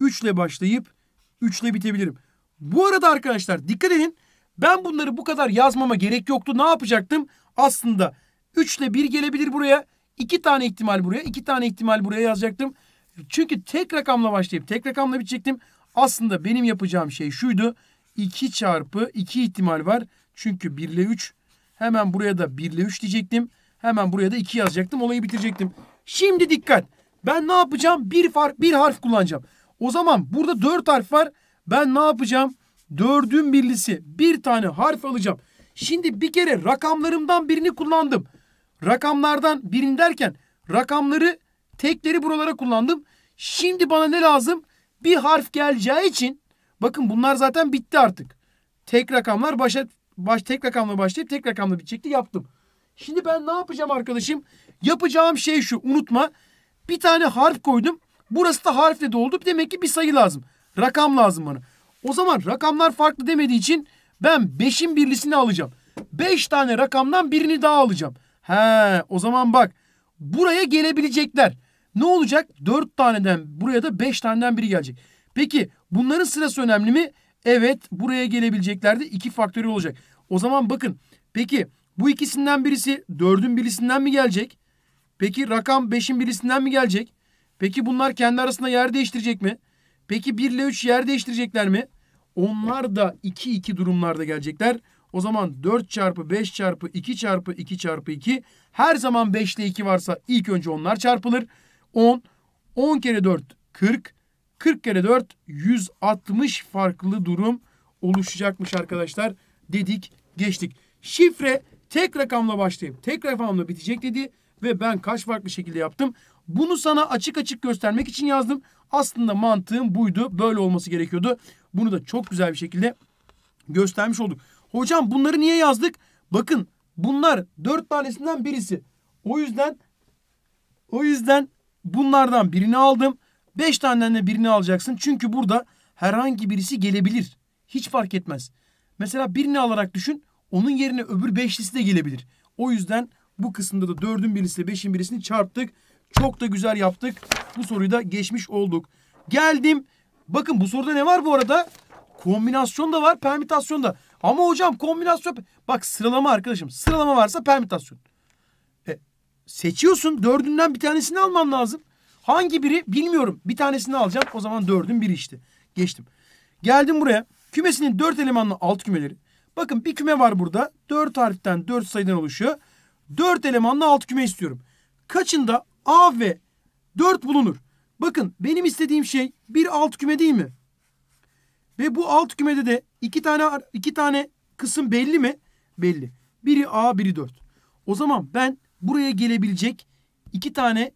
üçle başlayıp üçle bitebilirim. Bu arada arkadaşlar dikkat edin. Ben bunları bu kadar yazmama gerek yoktu. Ne yapacaktım? Aslında 3 ile 1 gelebilir buraya. 2 tane ihtimal buraya. 2 tane ihtimal buraya yazacaktım. Çünkü tek rakamla başlayıp tek rakamla bitecektim. Aslında benim yapacağım şey şuydu. 2 çarpı 2 ihtimal var. Çünkü 1 ile 3. Hemen buraya da 1 ile 3 diyecektim. Hemen buraya da 2 yazacaktım. Olayı bitirecektim. Şimdi dikkat. Ben ne yapacağım? Bir, fark, bir harf kullanacağım. O zaman burada 4 harf var. Ben ne yapacağım? Dördün birlisi bir tane harf alacağım. Şimdi bir kere rakamlarımdan birini kullandım. Rakamlardan birini derken rakamları tekleri buralara kullandım. Şimdi bana ne lazım? Bir harf geleceği için bakın bunlar zaten bitti artık. Tek rakamlar başa baş tek rakamla başlayıp tek rakamla bitecekti yaptım. Şimdi ben ne yapacağım arkadaşım? Yapacağım şey şu unutma. Bir tane harf koydum. Burası da harfle doldu. Demek ki bir sayı lazım. Rakam lazım bana. O zaman rakamlar farklı demediği için ben 5'in birlisini alacağım. 5 tane rakamdan birini daha alacağım. He o zaman bak buraya gelebilecekler. Ne olacak? 4 taneden buraya da 5 taneden biri gelecek. Peki bunların sırası önemli mi? Evet buraya gelebilecekler de 2 faktörü olacak. O zaman bakın peki bu ikisinden birisi 4'ün birisinden mi gelecek? Peki rakam 5'in birisinden mi gelecek? Peki bunlar kendi arasında yer değiştirecek mi? Peki 1 ile 3 yer değiştirecekler mi? Onlar da 2 2 durumlarda gelecekler. O zaman 4 çarpı 5 çarpı 2 çarpı 2 çarpı 2. Her zaman 5 ile 2 varsa ilk önce onlar çarpılır. 10. 10 kere 4 40. 40 kere 4 160 farklı durum oluşacakmış arkadaşlar. Dedik geçtik. Şifre tek rakamla başlayıp tek rakamla bitecek dedi. Ve ben kaç farklı şekilde yaptım? Bunu sana açık açık göstermek için yazdım. Aslında mantığım buydu. Böyle olması gerekiyordu. Bunu da çok güzel bir şekilde göstermiş olduk. Hocam bunları niye yazdık? Bakın bunlar dört tanesinden birisi. O yüzden o yüzden bunlardan birini aldım. Beş taneden birini alacaksın. Çünkü burada herhangi birisi gelebilir. Hiç fark etmez. Mesela birini alarak düşün. Onun yerine öbür beşlisi de gelebilir. O yüzden bu kısımda da dördün birisiyle beşin birisini çarptık. Çok da güzel yaptık. Bu soruyu da geçmiş olduk. Geldim. Bakın bu soruda ne var bu arada? Kombinasyon da var, permütasyon da. Ama hocam kombinasyon... Bak sıralama arkadaşım. Sıralama varsa permütasyon. E, seçiyorsun. Dördünden bir tanesini alman lazım. Hangi biri bilmiyorum. Bir tanesini alacağım. O zaman dördün biri işte. Geçtim. Geldim buraya. Kümesinin dört elemanlı alt kümeleri. Bakın bir küme var burada. Dört harften dört sayıdan oluşuyor. Dört elemanlı alt küme istiyorum. Kaçında A ve 4 bulunur. Bakın benim istediğim şey bir alt küme değil mi? Ve bu alt kümede de iki tane iki tane kısım belli mi? Belli. Biri A, biri 4. O zaman ben buraya gelebilecek iki tane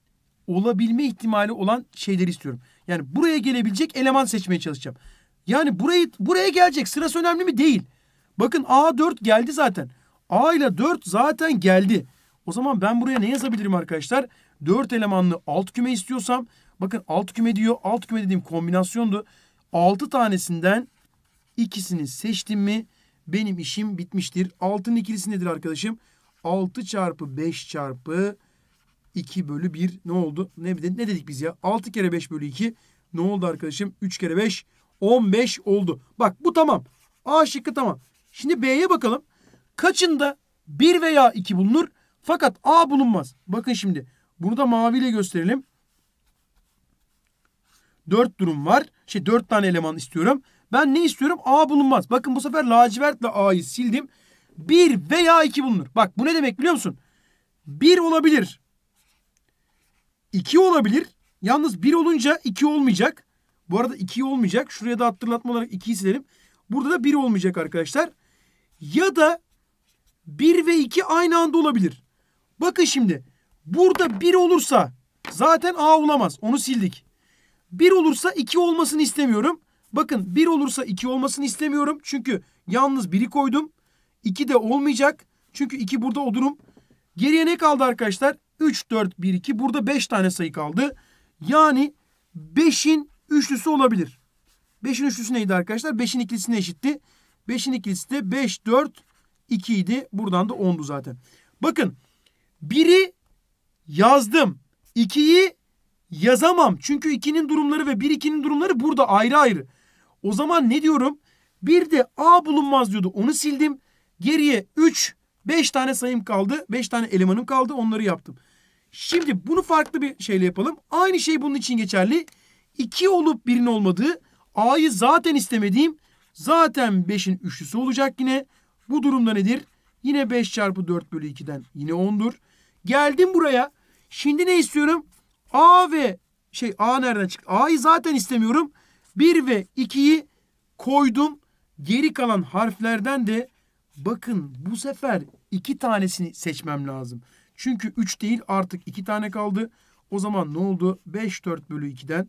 olabilme ihtimali olan şeyleri istiyorum. Yani buraya gelebilecek eleman seçmeye çalışacağım. Yani burayı buraya gelecek sırası önemli mi? Değil. Bakın A4 geldi zaten. A ile 4 zaten geldi. O zaman ben buraya ne yazabilirim arkadaşlar? 4 elemanlı alt küme istiyorsam bakın alt küme diyor. Alt küme dediğim kombinasyondu. 6 tanesinden ikisini seçtim mi benim işim bitmiştir. 6'nın ikilisi nedir arkadaşım? 6 çarpı 5 çarpı 2 bölü 1 ne oldu? Ne, ne dedik biz ya? 6 kere 5 bölü 2 ne oldu arkadaşım? 3 kere 5 15 oldu. Bak bu tamam. A şıkkı tamam. Şimdi B'ye bakalım. Kaçında 1 veya 2 bulunur fakat A bulunmaz. Bakın şimdi bunu da maviyle gösterelim. 4 durum var. Şey 4 tane eleman istiyorum. Ben ne istiyorum? A bulunmaz. Bakın bu sefer lacivertle A'yı sildim. 1 veya 2 bulunur. Bak bu ne demek biliyor musun? 1 olabilir. 2 olabilir. Yalnız 1 olunca 2 olmayacak. Bu arada 2 olmayacak. Şuraya da hatırlatma olarak 2'yi silelim. Burada da 1 olmayacak arkadaşlar. Ya da 1 ve 2 aynı anda olabilir. Bakın şimdi Burada 1 olursa zaten A olamaz. Onu sildik. 1 olursa 2 olmasını istemiyorum. Bakın 1 olursa 2 olmasını istemiyorum. Çünkü yalnız 1'i koydum. 2 de olmayacak. Çünkü 2 burada o durum. Geriye ne kaldı arkadaşlar? 3, 4, 1, 2. Burada 5 tane sayı kaldı. Yani 5'in üçlüsü olabilir. 5'in üçlüsü neydi arkadaşlar? 5'in ikilisine eşitti. 5'in ikilisi de 5, 4, 2 idi. Buradan da 10'du zaten. Bakın biri yazdım. 2'yi yazamam. Çünkü 2'nin durumları ve 1 2'nin durumları burada ayrı ayrı. O zaman ne diyorum? Bir de A bulunmaz diyordu. Onu sildim. Geriye 3, 5 tane sayım kaldı. 5 tane elemanım kaldı. Onları yaptım. Şimdi bunu farklı bir şeyle yapalım. Aynı şey bunun için geçerli. 2 olup 1'in olmadığı, A'yı zaten istemediğim, zaten 5'in üçlüsü olacak yine. Bu durumda nedir? Yine 5 çarpı 4 bölü 2'den yine 10'dur. Geldim buraya. Şimdi ne istiyorum? A ve şey A nereden çıktı? A'yı zaten istemiyorum. 1 ve 2'yi koydum. Geri kalan harflerden de bakın bu sefer 2 tanesini seçmem lazım. Çünkü 3 değil artık 2 tane kaldı. O zaman ne oldu? 5 4 bölü 2'den.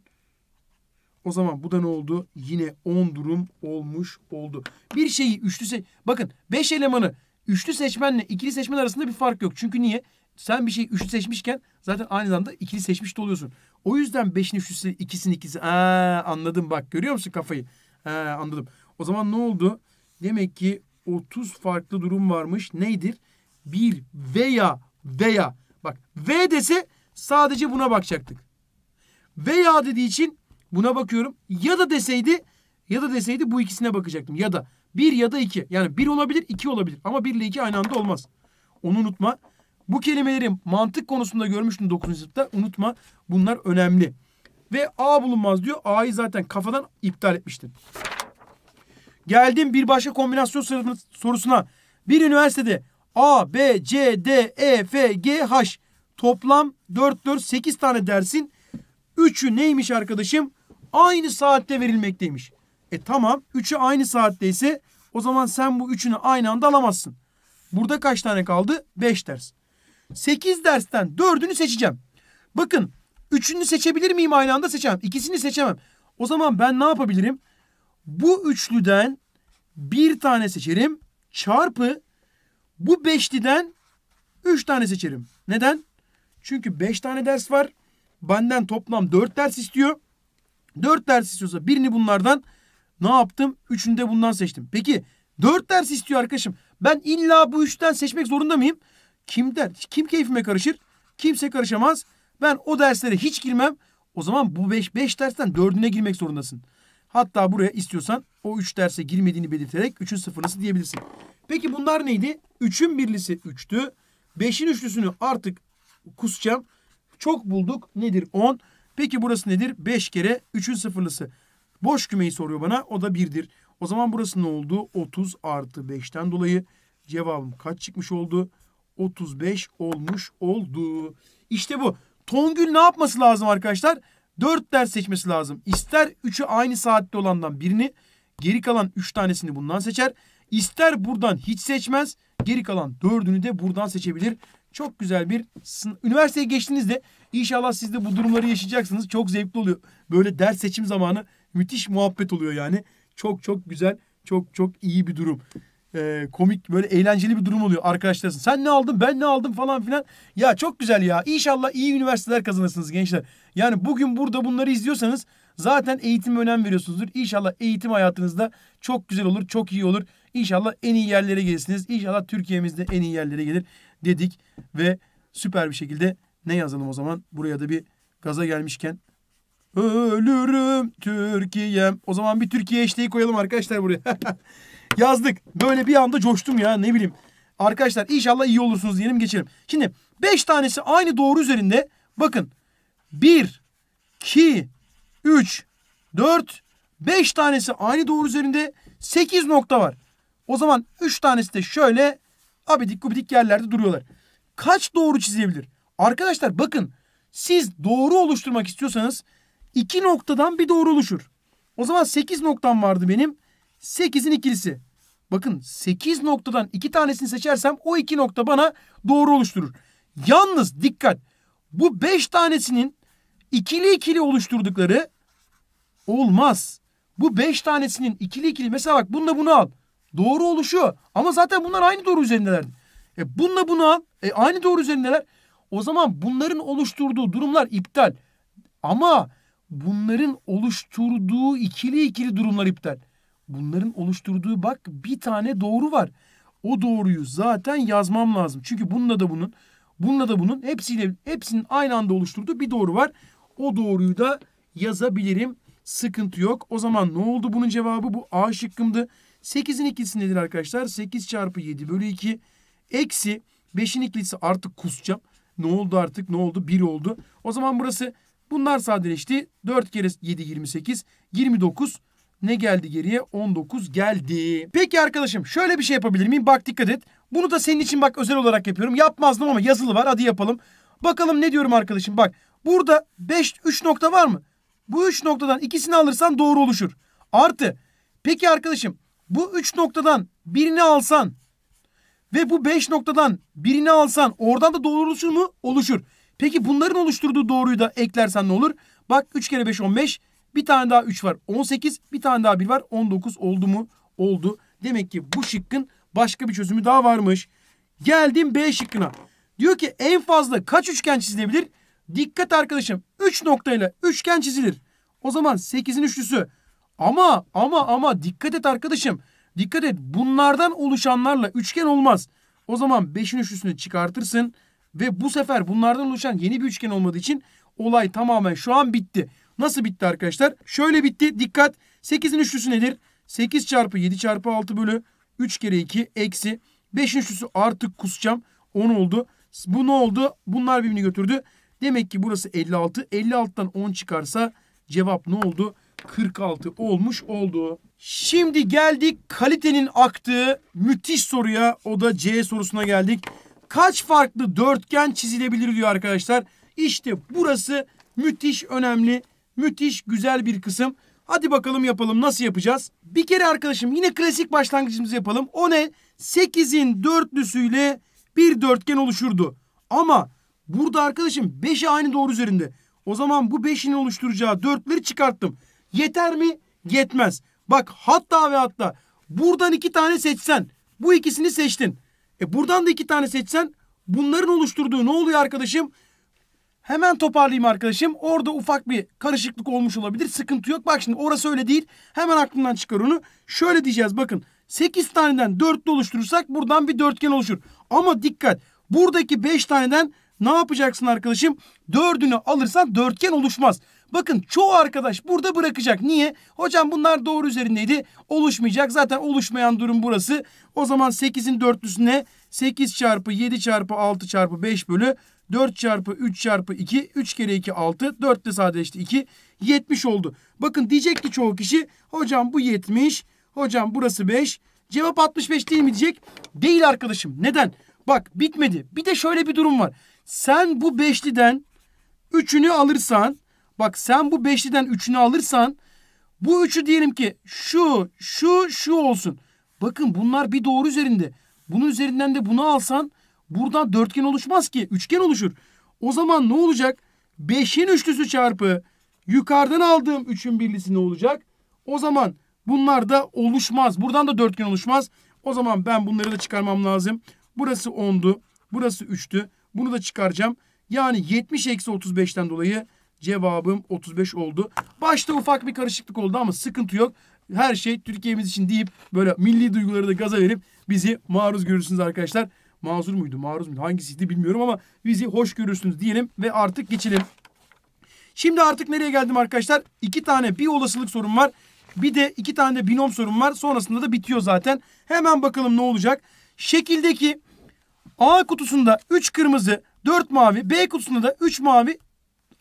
O zaman bu da ne oldu? Yine 10 durum olmuş oldu. Bir şeyi üçlü se bakın 5 elemanı üçlü seçmenle ikili seçmen arasında bir fark yok. Çünkü niye? sen bir şey üçlü seçmişken zaten aynı zamanda ikili seçmiş de oluyorsun. O yüzden beşin üçlüsü ikisinin ikisi. Aa, anladım bak görüyor musun kafayı? Aa, anladım. O zaman ne oldu? Demek ki 30 farklı durum varmış. Neydir? Bir veya veya. Bak V dese sadece buna bakacaktık. Veya dediği için buna bakıyorum. Ya da deseydi ya da deseydi bu ikisine bakacaktım. Ya da bir ya da iki. Yani bir olabilir iki olabilir. Ama bir ile iki aynı anda olmaz. Onu unutma. Bu kelimeleri mantık konusunda görmüştün 9. sınıfta. Unutma bunlar önemli. Ve A bulunmaz diyor. A'yı zaten kafadan iptal etmiştin. Geldim bir başka kombinasyon sorusuna. Bir üniversitede A, B, C, D, E, F, G, H toplam 4, 4, 8 tane dersin. Üçü neymiş arkadaşım? Aynı saatte verilmekteymiş. E tamam. Üçü aynı saatteyse o zaman sen bu üçünü aynı anda alamazsın. Burada kaç tane kaldı? 5 ders. 8 dersten 4'ünü seçeceğim. Bakın 3'ünü seçebilir miyim aynı anda seçemem. İkisini seçemem. O zaman ben ne yapabilirim? Bu üçlüden bir tane seçerim çarpı bu beşliden üç tane seçerim. Neden? Çünkü beş tane ders var. Benden toplam dört ders istiyor. Dört ders istiyorsa birini bunlardan ne yaptım? Üçünü de bundan seçtim. Peki dört ders istiyor arkadaşım. Ben illa bu üçten seçmek zorunda mıyım? Kim der? Kim keyfime karışır? Kimse karışamaz. Ben o derslere hiç girmem. O zaman bu beş, beş dersten dördüne girmek zorundasın. Hatta buraya istiyorsan o üç derse girmediğini belirterek üçün sıfırlısı diyebilirsin. Peki bunlar neydi? Üçün birlisi üçtü. Beşin üçlüsünü artık kusacağım. Çok bulduk. Nedir? On. Peki burası nedir? Beş kere üçün sıfırlısı. Boş kümeyi soruyor bana. O da birdir. O zaman burası ne oldu? 30 artı 5'ten dolayı cevabım kaç çıkmış oldu? 35 olmuş oldu. İşte bu. Tongül ne yapması lazım arkadaşlar? 4 ders seçmesi lazım. İster 3'ü aynı saatte olandan birini, geri kalan 3 tanesini bundan seçer. İster buradan hiç seçmez, geri kalan 4'ünü de buradan seçebilir. Çok güzel bir üniversiteye geçtiğinizde inşallah siz de bu durumları yaşayacaksınız. Çok zevkli oluyor. Böyle ders seçim zamanı müthiş muhabbet oluyor yani. Çok çok güzel, çok çok iyi bir durum e, komik böyle eğlenceli bir durum oluyor arkadaşlarsın. Sen ne aldın ben ne aldım falan filan. Ya çok güzel ya. İnşallah iyi üniversiteler kazanırsınız gençler. Yani bugün burada bunları izliyorsanız zaten eğitime önem veriyorsunuzdur. İnşallah eğitim hayatınızda çok güzel olur, çok iyi olur. İnşallah en iyi yerlere gelirsiniz. İnşallah Türkiye'mizde en iyi yerlere gelir dedik ve süper bir şekilde ne yazalım o zaman? Buraya da bir gaza gelmişken ölürüm Türkiye'm. O zaman bir Türkiye eşliği koyalım arkadaşlar buraya. [LAUGHS] yazdık. Böyle bir anda coştum ya ne bileyim. Arkadaşlar inşallah iyi olursunuz diyelim geçelim. Şimdi 5 tanesi aynı doğru üzerinde bakın 1, 2, 3, 4, 5 tanesi aynı doğru üzerinde 8 nokta var. O zaman 3 tanesi de şöyle abidik gubidik yerlerde duruyorlar. Kaç doğru çizebilir? Arkadaşlar bakın siz doğru oluşturmak istiyorsanız 2 noktadan bir doğru oluşur. O zaman 8 noktam vardı benim. 8'in ikilisi. Bakın 8 noktadan 2 tanesini seçersem o 2 nokta bana doğru oluşturur. Yalnız dikkat bu 5 tanesinin ikili ikili oluşturdukları olmaz. Bu 5 tanesinin ikili ikili mesela bak bunu da bunu al. Doğru oluşuyor ama zaten bunlar aynı doğru üzerindeler. E bununla bunu al. E aynı doğru üzerindeler. O zaman bunların oluşturduğu durumlar iptal. Ama bunların oluşturduğu ikili ikili durumlar iptal. Bunların oluşturduğu bak bir tane doğru var. O doğruyu zaten yazmam lazım. Çünkü bununla da bunun, bununla da bunun hepsiyle hepsinin aynı anda oluşturduğu bir doğru var. O doğruyu da yazabilirim. Sıkıntı yok. O zaman ne oldu bunun cevabı? Bu A şıkkımdı. 8'in ikisi nedir arkadaşlar? 8 çarpı 7 bölü 2 eksi 5'in ikilisi artık kusacağım. Ne oldu artık? Ne oldu? 1 oldu. O zaman burası bunlar sadeleşti. 4 kere 7 28. 29. Ne geldi geriye? 19 geldi. Peki arkadaşım şöyle bir şey yapabilir miyim? Bak dikkat et. Bunu da senin için bak özel olarak yapıyorum. Yapmazdım ama yazılı var. Hadi yapalım. Bakalım ne diyorum arkadaşım. Bak burada 5 3 nokta var mı? Bu 3 noktadan ikisini alırsan doğru oluşur. Artı. Peki arkadaşım bu 3 noktadan birini alsan ve bu 5 noktadan birini alsan oradan da doğru oluşur mu? Oluşur. Peki bunların oluşturduğu doğruyu da eklersen ne olur? Bak 3 kere 5 15. Bir tane daha 3 var 18. Bir tane daha 1 var 19 oldu mu? Oldu. Demek ki bu şıkkın başka bir çözümü daha varmış. Geldim B şıkkına. Diyor ki en fazla kaç üçgen çizilebilir? Dikkat arkadaşım 3 noktayla üçgen çizilir. O zaman 8'in üçlüsü. Ama ama ama dikkat et arkadaşım. Dikkat et bunlardan oluşanlarla üçgen olmaz. O zaman 5'in üçlüsünü çıkartırsın. Ve bu sefer bunlardan oluşan yeni bir üçgen olmadığı için olay tamamen şu an bitti. Nasıl bitti arkadaşlar? Şöyle bitti. Dikkat. 8'in üçlüsü nedir? 8 çarpı 7 çarpı 6 bölü 3 kere 2 eksi 5'in üçlüsü artık kusacağım. 10 oldu. Bu ne oldu? Bunlar birbirini götürdü. Demek ki burası 56. 56'dan 10 çıkarsa cevap ne oldu? 46 olmuş oldu. Şimdi geldik kalitenin aktığı müthiş soruya. O da C sorusuna geldik. Kaç farklı dörtgen çizilebilir diyor arkadaşlar. İşte burası müthiş önemli Müthiş güzel bir kısım. Hadi bakalım yapalım. Nasıl yapacağız? Bir kere arkadaşım yine klasik başlangıcımızı yapalım. O ne? 8'in dörtlüsüyle bir dörtgen oluşurdu. Ama burada arkadaşım 5'e aynı doğru üzerinde. O zaman bu 5'in oluşturacağı dörtleri çıkarttım. Yeter mi? Yetmez. Bak hatta ve hatta buradan iki tane seçsen. Bu ikisini seçtin. E buradan da iki tane seçsen bunların oluşturduğu ne oluyor arkadaşım? Hemen toparlayayım arkadaşım. Orada ufak bir karışıklık olmuş olabilir. Sıkıntı yok. Bak şimdi orası öyle değil. Hemen aklından çıkar onu. Şöyle diyeceğiz bakın. 8 taneden 4'lü oluşturursak buradan bir dörtgen oluşur. Ama dikkat. Buradaki 5 taneden ne yapacaksın arkadaşım? 4'ünü alırsan dörtgen oluşmaz. Bakın çoğu arkadaş burada bırakacak. Niye? Hocam bunlar doğru üzerindeydi. Oluşmayacak. Zaten oluşmayan durum burası. O zaman 8'in ne? 8 çarpı 7 çarpı 6 çarpı 5 bölü 4 çarpı 3 çarpı 2. 3 kere 2 6. 4 de sadece 2. 70 oldu. Bakın diyecek ki çoğu kişi hocam bu 70. Hocam burası 5. Cevap 65 değil mi diyecek? Değil arkadaşım. Neden? Bak bitmedi. Bir de şöyle bir durum var. Sen bu beşliden üçünü alırsan bak sen bu beşliden üçünü alırsan bu üçü diyelim ki şu şu şu olsun. Bakın bunlar bir doğru üzerinde. Bunun üzerinden de bunu alsan Buradan dörtgen oluşmaz ki. Üçgen oluşur. O zaman ne olacak? 5'in üçlüsü çarpı yukarıdan aldığım 3'ün birlisi ne olacak? O zaman bunlar da oluşmaz. Buradan da dörtgen oluşmaz. O zaman ben bunları da çıkarmam lazım. Burası 10'du. Burası 3'tü. Bunu da çıkaracağım. Yani 70 eksi 35'ten dolayı cevabım 35 oldu. Başta ufak bir karışıklık oldu ama sıkıntı yok. Her şey Türkiye'miz için deyip böyle milli duyguları da gaza verip bizi maruz görürsünüz arkadaşlar mazur muydu, maruz muydu hangisiydi bilmiyorum ama bizi hoş görürsünüz diyelim ve artık geçelim. Şimdi artık nereye geldim arkadaşlar? İki tane bir olasılık sorun var. Bir de iki tane de binom sorun var. Sonrasında da bitiyor zaten. Hemen bakalım ne olacak. Şekildeki A kutusunda 3 kırmızı, 4 mavi. B kutusunda da 3 mavi,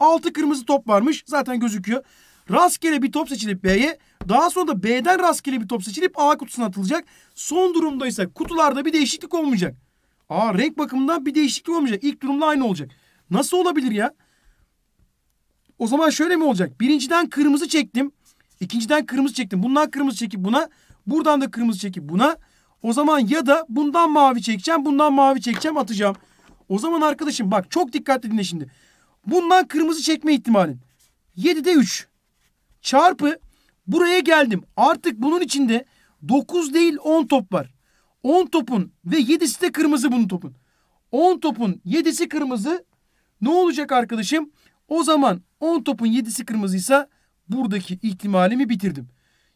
6 kırmızı top varmış. Zaten gözüküyor. Rastgele bir top seçilip B'ye, daha sonra da B'den rastgele bir top seçilip A kutusuna atılacak. Son durumda ise kutularda bir değişiklik olmayacak. Aa renk bakımından bir değişiklik olmayacak. İlk durumla aynı olacak. Nasıl olabilir ya? O zaman şöyle mi olacak? Birinciden kırmızı çektim. ikinciden kırmızı çektim. Bundan kırmızı çekip buna. Buradan da kırmızı çekip buna. O zaman ya da bundan mavi çekeceğim. Bundan mavi çekeceğim atacağım. O zaman arkadaşım bak çok dikkatli dinle şimdi. Bundan kırmızı çekme ihtimalin. 7'de 3. Çarpı buraya geldim. Artık bunun içinde 9 değil 10 top var. 10 topun ve 7'si de kırmızı bunun topun. 10 topun 7'si kırmızı. Ne olacak arkadaşım? O zaman 10 topun 7'si kırmızıysa buradaki ihtimalimi bitirdim.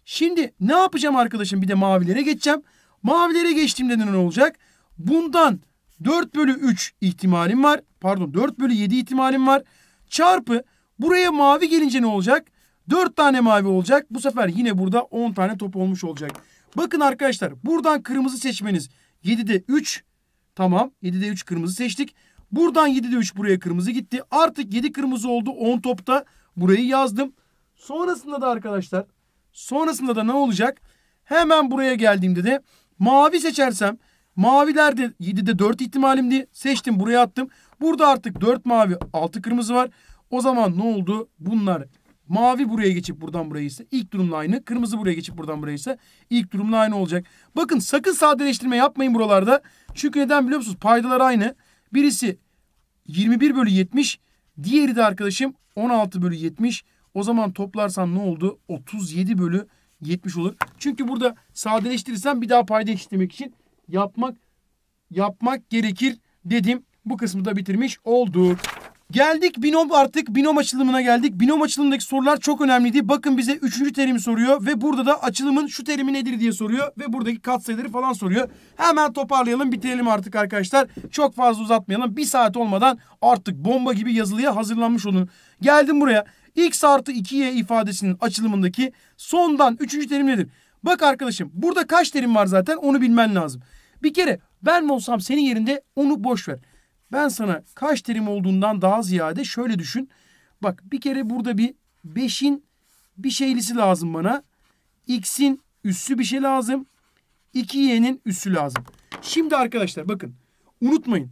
Şimdi ne yapacağım arkadaşım? Bir de mavilere geçeceğim. Mavilere geçtiğimde ne olacak? Bundan 4 bölü 3 ihtimalim var. Pardon 4 bölü 7 ihtimalim var. Çarpı buraya mavi gelince ne olacak? 4 tane mavi olacak. Bu sefer yine burada 10 tane top olmuş olacak. Bakın arkadaşlar buradan kırmızı seçmeniz 7'de 3. Tamam 7'de 3 kırmızı seçtik. Buradan 7'de 3 buraya kırmızı gitti. Artık 7 kırmızı oldu 10 topta. Burayı yazdım. Sonrasında da arkadaşlar sonrasında da ne olacak? Hemen buraya geldiğimde de mavi seçersem mavilerde 7'de 4 ihtimalimdi. Seçtim buraya attım. Burada artık 4 mavi 6 kırmızı var. O zaman ne oldu? Bunlar Mavi buraya geçip buradan buraya ise ilk durumla aynı. Kırmızı buraya geçip buradan buraya ise ilk durumla aynı olacak. Bakın sakın sadeleştirme yapmayın buralarda. Çünkü neden biliyor musunuz? Paydalar aynı. Birisi 21 bölü 70. Diğeri de arkadaşım 16 bölü 70. O zaman toplarsan ne oldu? 37 bölü 70 olur. Çünkü burada sadeleştirirsen bir daha payda eşitlemek için yapmak yapmak gerekir dedim. Bu kısmı da bitirmiş olduk. Geldik binom artık binom açılımına geldik. Binom açılımındaki sorular çok önemliydi. Bakın bize üçüncü terimi soruyor ve burada da açılımın şu terimi nedir diye soruyor ve buradaki katsayıları falan soruyor. Hemen toparlayalım bitirelim artık arkadaşlar. Çok fazla uzatmayalım. Bir saat olmadan artık bomba gibi yazılıya hazırlanmış olun. Geldim buraya. X artı 2y ifadesinin açılımındaki sondan üçüncü terim nedir? Bak arkadaşım burada kaç terim var zaten onu bilmen lazım. Bir kere ben olsam senin yerinde onu boş ver. Ben sana kaç terim olduğundan daha ziyade şöyle düşün. Bak bir kere burada bir 5'in bir şeylisi lazım bana. X'in üssü bir şey lazım. 2y'nin üssü lazım. Şimdi arkadaşlar bakın unutmayın.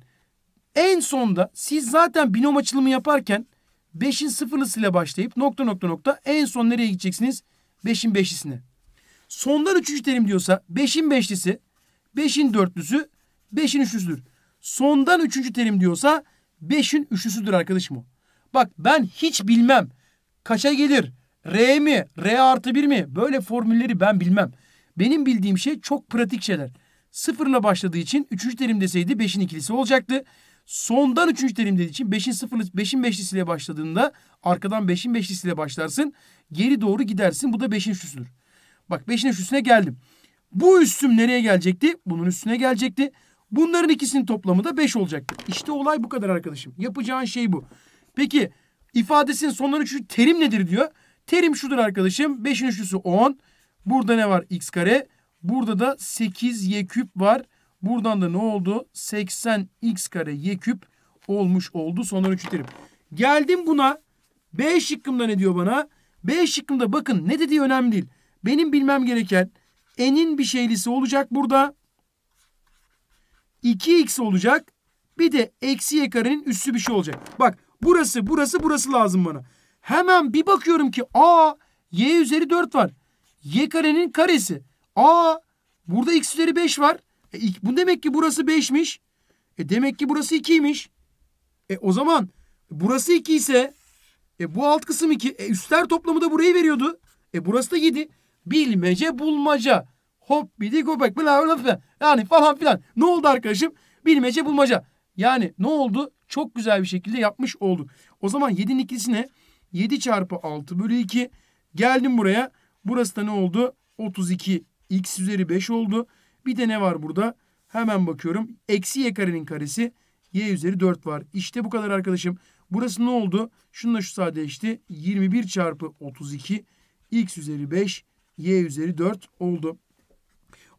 En sonda siz zaten binom açılımı yaparken 5'in sıfırlısıyla başlayıp nokta nokta nokta en son nereye gideceksiniz? 5'in beşlisine. Sondan üçüncü terim diyorsa 5'in beşlisi, 5'in dörtlüsü, 5'in üçlüsüdür. Sondan üçüncü terim diyorsa beşin üçlüsüdür arkadaşım o. Bak ben hiç bilmem. Kaça gelir? R mi? R artı bir mi? Böyle formülleri ben bilmem. Benim bildiğim şey çok pratik şeyler. Sıfırla başladığı için üçüncü terim deseydi beşin ikilisi olacaktı. Sondan üçüncü terim dediği için beşin sıfırlı, beşin beşlisiyle başladığında arkadan beşin beşlisiyle başlarsın. Geri doğru gidersin. Bu da beşin üçlüsüdür. Bak beşin üçlüsüne geldim. Bu üstüm nereye gelecekti? Bunun üstüne gelecekti. Bunların ikisinin toplamı da 5 olacak. İşte olay bu kadar arkadaşım. Yapacağın şey bu. Peki ifadesinin sonları şu terim nedir diyor. Terim şudur arkadaşım. 5'in üçlüsü 10. Burada ne var? X kare. Burada da 8 y küp var. Buradan da ne oldu? 80 x kare y küp olmuş oldu. Sonları üçlü terim. Geldim buna. B şıkkımda ne diyor bana? B şıkkımda bakın ne dediği önemli değil. Benim bilmem gereken n'in bir şeylisi olacak burada. 2x olacak. Bir de eksi y karenin üssü bir şey olacak. Bak burası burası burası lazım bana. Hemen bir bakıyorum ki a y üzeri 4 var. y karenin karesi. a burada x üzeri 5 var. E, bu demek ki burası 5'miş. E demek ki burası 2'ymiş. E o zaman burası 2 ise e bu alt kısım 2. E üstler toplamı da burayı veriyordu. E burası da 7. Bilmece bulmaca. Hop bidi köpek yani falan filan. Ne oldu arkadaşım? Bilmece bulmaca. Yani ne oldu? Çok güzel bir şekilde yapmış olduk. O zaman 7'nin ne 7 çarpı 6 bölü 2. Geldim buraya. Burası da ne oldu? 32 x üzeri 5 oldu. Bir de ne var burada? Hemen bakıyorum. Eksi y karenin karesi y üzeri 4 var. İşte bu kadar arkadaşım. Burası ne oldu? Şununla şu sadeleşti. 21 çarpı 32 x üzeri 5 y üzeri 4 oldu.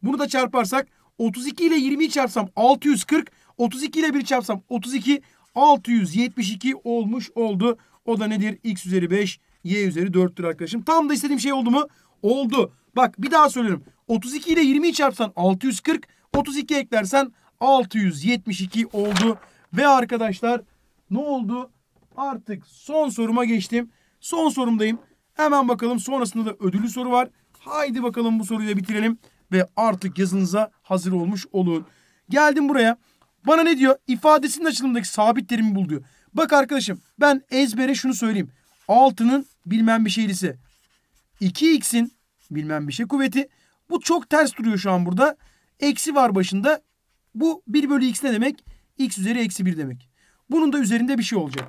Bunu da çarparsak 32 ile 20'yi çarpsam 640. 32 ile 1'i çarpsam 32. 672 olmuş oldu. O da nedir? X üzeri 5, Y üzeri 4'tür arkadaşım. Tam da istediğim şey oldu mu? Oldu. Bak bir daha söylüyorum. 32 ile 20'yi çarpsan 640. 32 eklersen 672 oldu. Ve arkadaşlar ne oldu? Artık son soruma geçtim. Son sorumdayım. Hemen bakalım sonrasında da ödüllü soru var. Haydi bakalım bu soruyu da bitirelim ve artık yazınıza hazır olmuş olun. Geldim buraya. Bana ne diyor? İfadesinin açılımındaki sabit terimi bul diyor. Bak arkadaşım ben ezbere şunu söyleyeyim. 6'nın bilmem bir şeylisi. 2x'in bilmem bir şey kuvveti. Bu çok ters duruyor şu an burada. Eksi var başında. Bu 1 bölü x ne demek? x üzeri eksi 1 demek. Bunun da üzerinde bir şey olacak.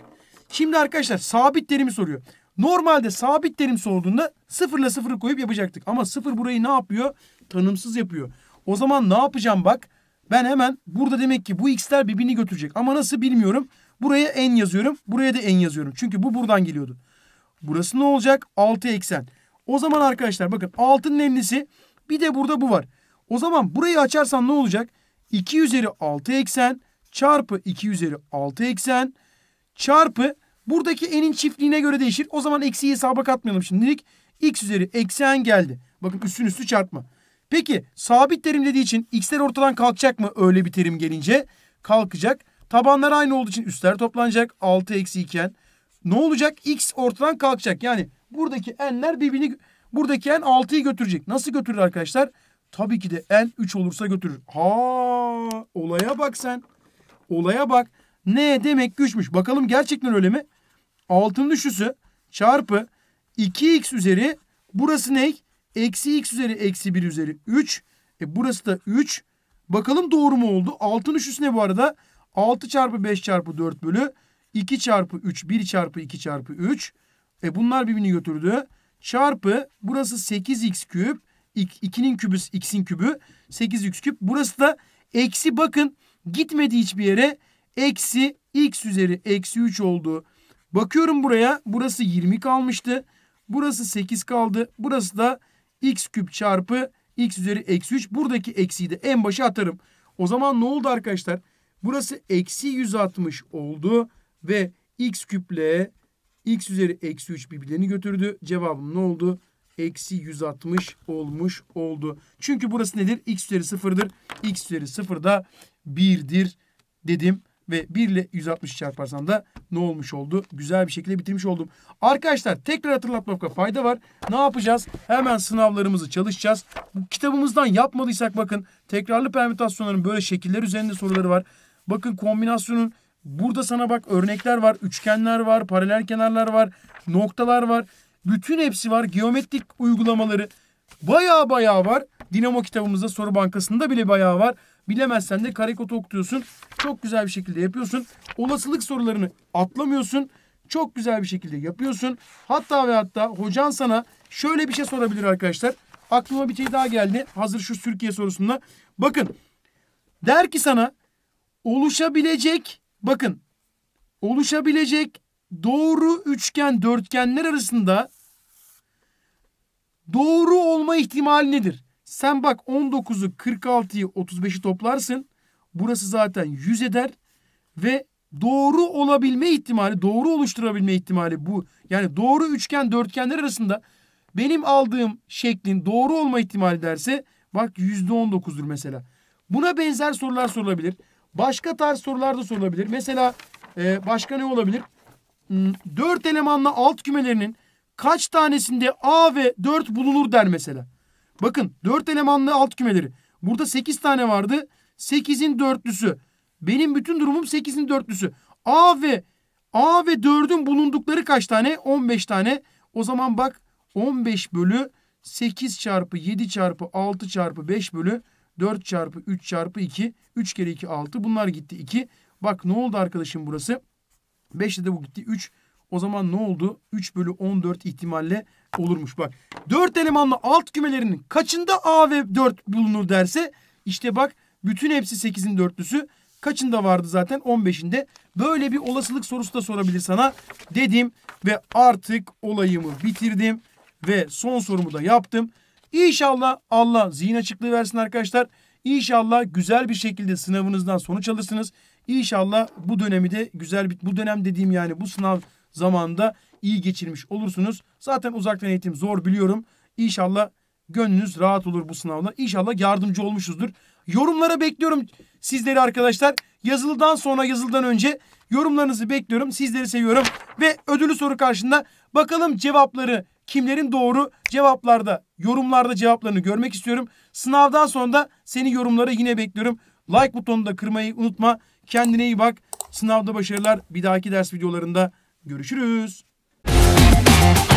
Şimdi arkadaşlar sabit terimi soruyor. Normalde sabit terim sorduğunda sıfırla sıfırı koyup yapacaktık. Ama sıfır burayı ne yapıyor? Tanımsız yapıyor. O zaman ne yapacağım bak. Ben hemen burada demek ki bu x'ler birbirini götürecek. Ama nasıl bilmiyorum. Buraya n yazıyorum. Buraya da n yazıyorum. Çünkü bu buradan geliyordu. Burası ne olacak? 6 eksen. O zaman arkadaşlar bakın 6'nın 50'si bir de burada bu var. O zaman burayı açarsan ne olacak? 2 üzeri 6 eksen çarpı 2 üzeri 6 eksen çarpı Buradaki n'in çiftliğine göre değişir. O zaman eksiyi hesaba katmayalım şimdilik. x üzeri eksi n geldi. Bakın üstün üstü çarpma. Peki sabit terim dediği için x'ler ortadan kalkacak mı öyle bir terim gelince? Kalkacak. Tabanlar aynı olduğu için üstler toplanacak. 6 eksi iken. Ne olacak? x ortadan kalkacak. Yani buradaki n'ler birbirini... Buradaki n 6'yı götürecek. Nasıl götürür arkadaşlar? Tabii ki de n 3 olursa götürür. Ha olaya bak sen. Olaya bak. N demek güçmüş. Bakalım gerçekten öyle mi? Altın düşüsü çarpı 2x üzeri burası ne? Eksi x üzeri eksi 1 üzeri 3. E burası da 3. Bakalım doğru mu oldu? Altın üçlüsü ne bu arada? 6 çarpı 5 çarpı 4 bölü 2 çarpı 3 1 çarpı 2 çarpı 3. E bunlar birbirini götürdü. Çarpı burası 8x küp. 2'nin kübü x'in kübü 8x küp. Burası da eksi bakın gitmedi hiçbir yere eksi x üzeri eksi 3 oldu. Bakıyorum buraya burası 20 kalmıştı. Burası 8 kaldı. Burası da x küp çarpı x üzeri eksi 3. Buradaki eksiyi de en başa atarım. O zaman ne oldu arkadaşlar? Burası eksi 160 oldu ve x küple x üzeri eksi 3 birbirlerini götürdü. Cevabım ne oldu? Eksi 160 olmuş oldu. Çünkü burası nedir? x üzeri 0'dır. x üzeri 0 da 1'dir dedim ve 1 ile 160 çarparsam da ne olmuş oldu? Güzel bir şekilde bitirmiş oldum. Arkadaşlar tekrar hatırlatmakta fayda var. Ne yapacağız? Hemen sınavlarımızı çalışacağız. Kitabımızdan yapmadıysak bakın tekrarlı permütasyonların böyle şekiller üzerinde soruları var. Bakın kombinasyonun burada sana bak örnekler var. Üçgenler var, paralel kenarlar var, noktalar var. Bütün hepsi var. Geometrik uygulamaları baya baya var. Dinamo kitabımızda soru bankasında bile bayağı var. Bilemezsen de karekota okutuyorsun. Çok güzel bir şekilde yapıyorsun. Olasılık sorularını atlamıyorsun. Çok güzel bir şekilde yapıyorsun. Hatta ve hatta hocan sana şöyle bir şey sorabilir arkadaşlar. Aklıma bir şey daha geldi. Hazır şu Türkiye sorusunda. Bakın der ki sana oluşabilecek bakın oluşabilecek doğru üçgen dörtgenler arasında doğru olma ihtimali nedir? Sen bak 19'u 46'yı 35'i toplarsın. Burası zaten 100 eder ve doğru olabilme ihtimali, doğru oluşturabilme ihtimali bu. Yani doğru üçgen dörtgenler arasında benim aldığım şeklin doğru olma ihtimali derse bak %19'dur mesela. Buna benzer sorular sorulabilir. Başka tarz sorular da sorulabilir. Mesela e, başka ne olabilir? Hmm, dört elemanlı alt kümelerinin kaç tanesinde A ve 4 bulunur der mesela. Bakın 4 elemanlı alt kümeleri. Burada 8 tane vardı. 8'in dörtlüsü. Benim bütün durumum 8'in dörtlüsü. A ve A ve 4'ün bulundukları kaç tane? 15 tane. O zaman bak 15 bölü 8 çarpı 7 çarpı 6 çarpı 5 bölü 4 çarpı 3 çarpı 2. 3 kere 2 6. Bunlar gitti 2. Bak ne oldu arkadaşım burası? 5'te de bu gitti 3. O zaman ne oldu? 3 bölü 14 ihtimalle olurmuş bak. Dört elemanlı alt kümelerinin kaçında A ve 4 bulunur derse işte bak bütün hepsi sekizin dörtlüsü kaçında vardı zaten 15'inde. Böyle bir olasılık sorusu da sorabilir sana dedim ve artık olayımı bitirdim ve son sorumu da yaptım. İnşallah Allah zihin açıklığı versin arkadaşlar. İnşallah güzel bir şekilde sınavınızdan sonuç alırsınız. İnşallah bu dönemi de güzel bir bu dönem dediğim yani bu sınav zamanında iyi geçirmiş olursunuz. Zaten uzaktan eğitim zor biliyorum. İnşallah gönlünüz rahat olur bu sınavla. İnşallah yardımcı olmuşuzdur. Yorumlara bekliyorum sizleri arkadaşlar. Yazıldan sonra yazıldan önce yorumlarınızı bekliyorum. Sizleri seviyorum. Ve ödülü soru karşında bakalım cevapları kimlerin doğru cevaplarda yorumlarda cevaplarını görmek istiyorum. Sınavdan sonra da seni yorumlara yine bekliyorum. Like butonunu da kırmayı unutma. Kendine iyi bak. Sınavda başarılar. Bir dahaki ders videolarında görüşürüz. Yeah.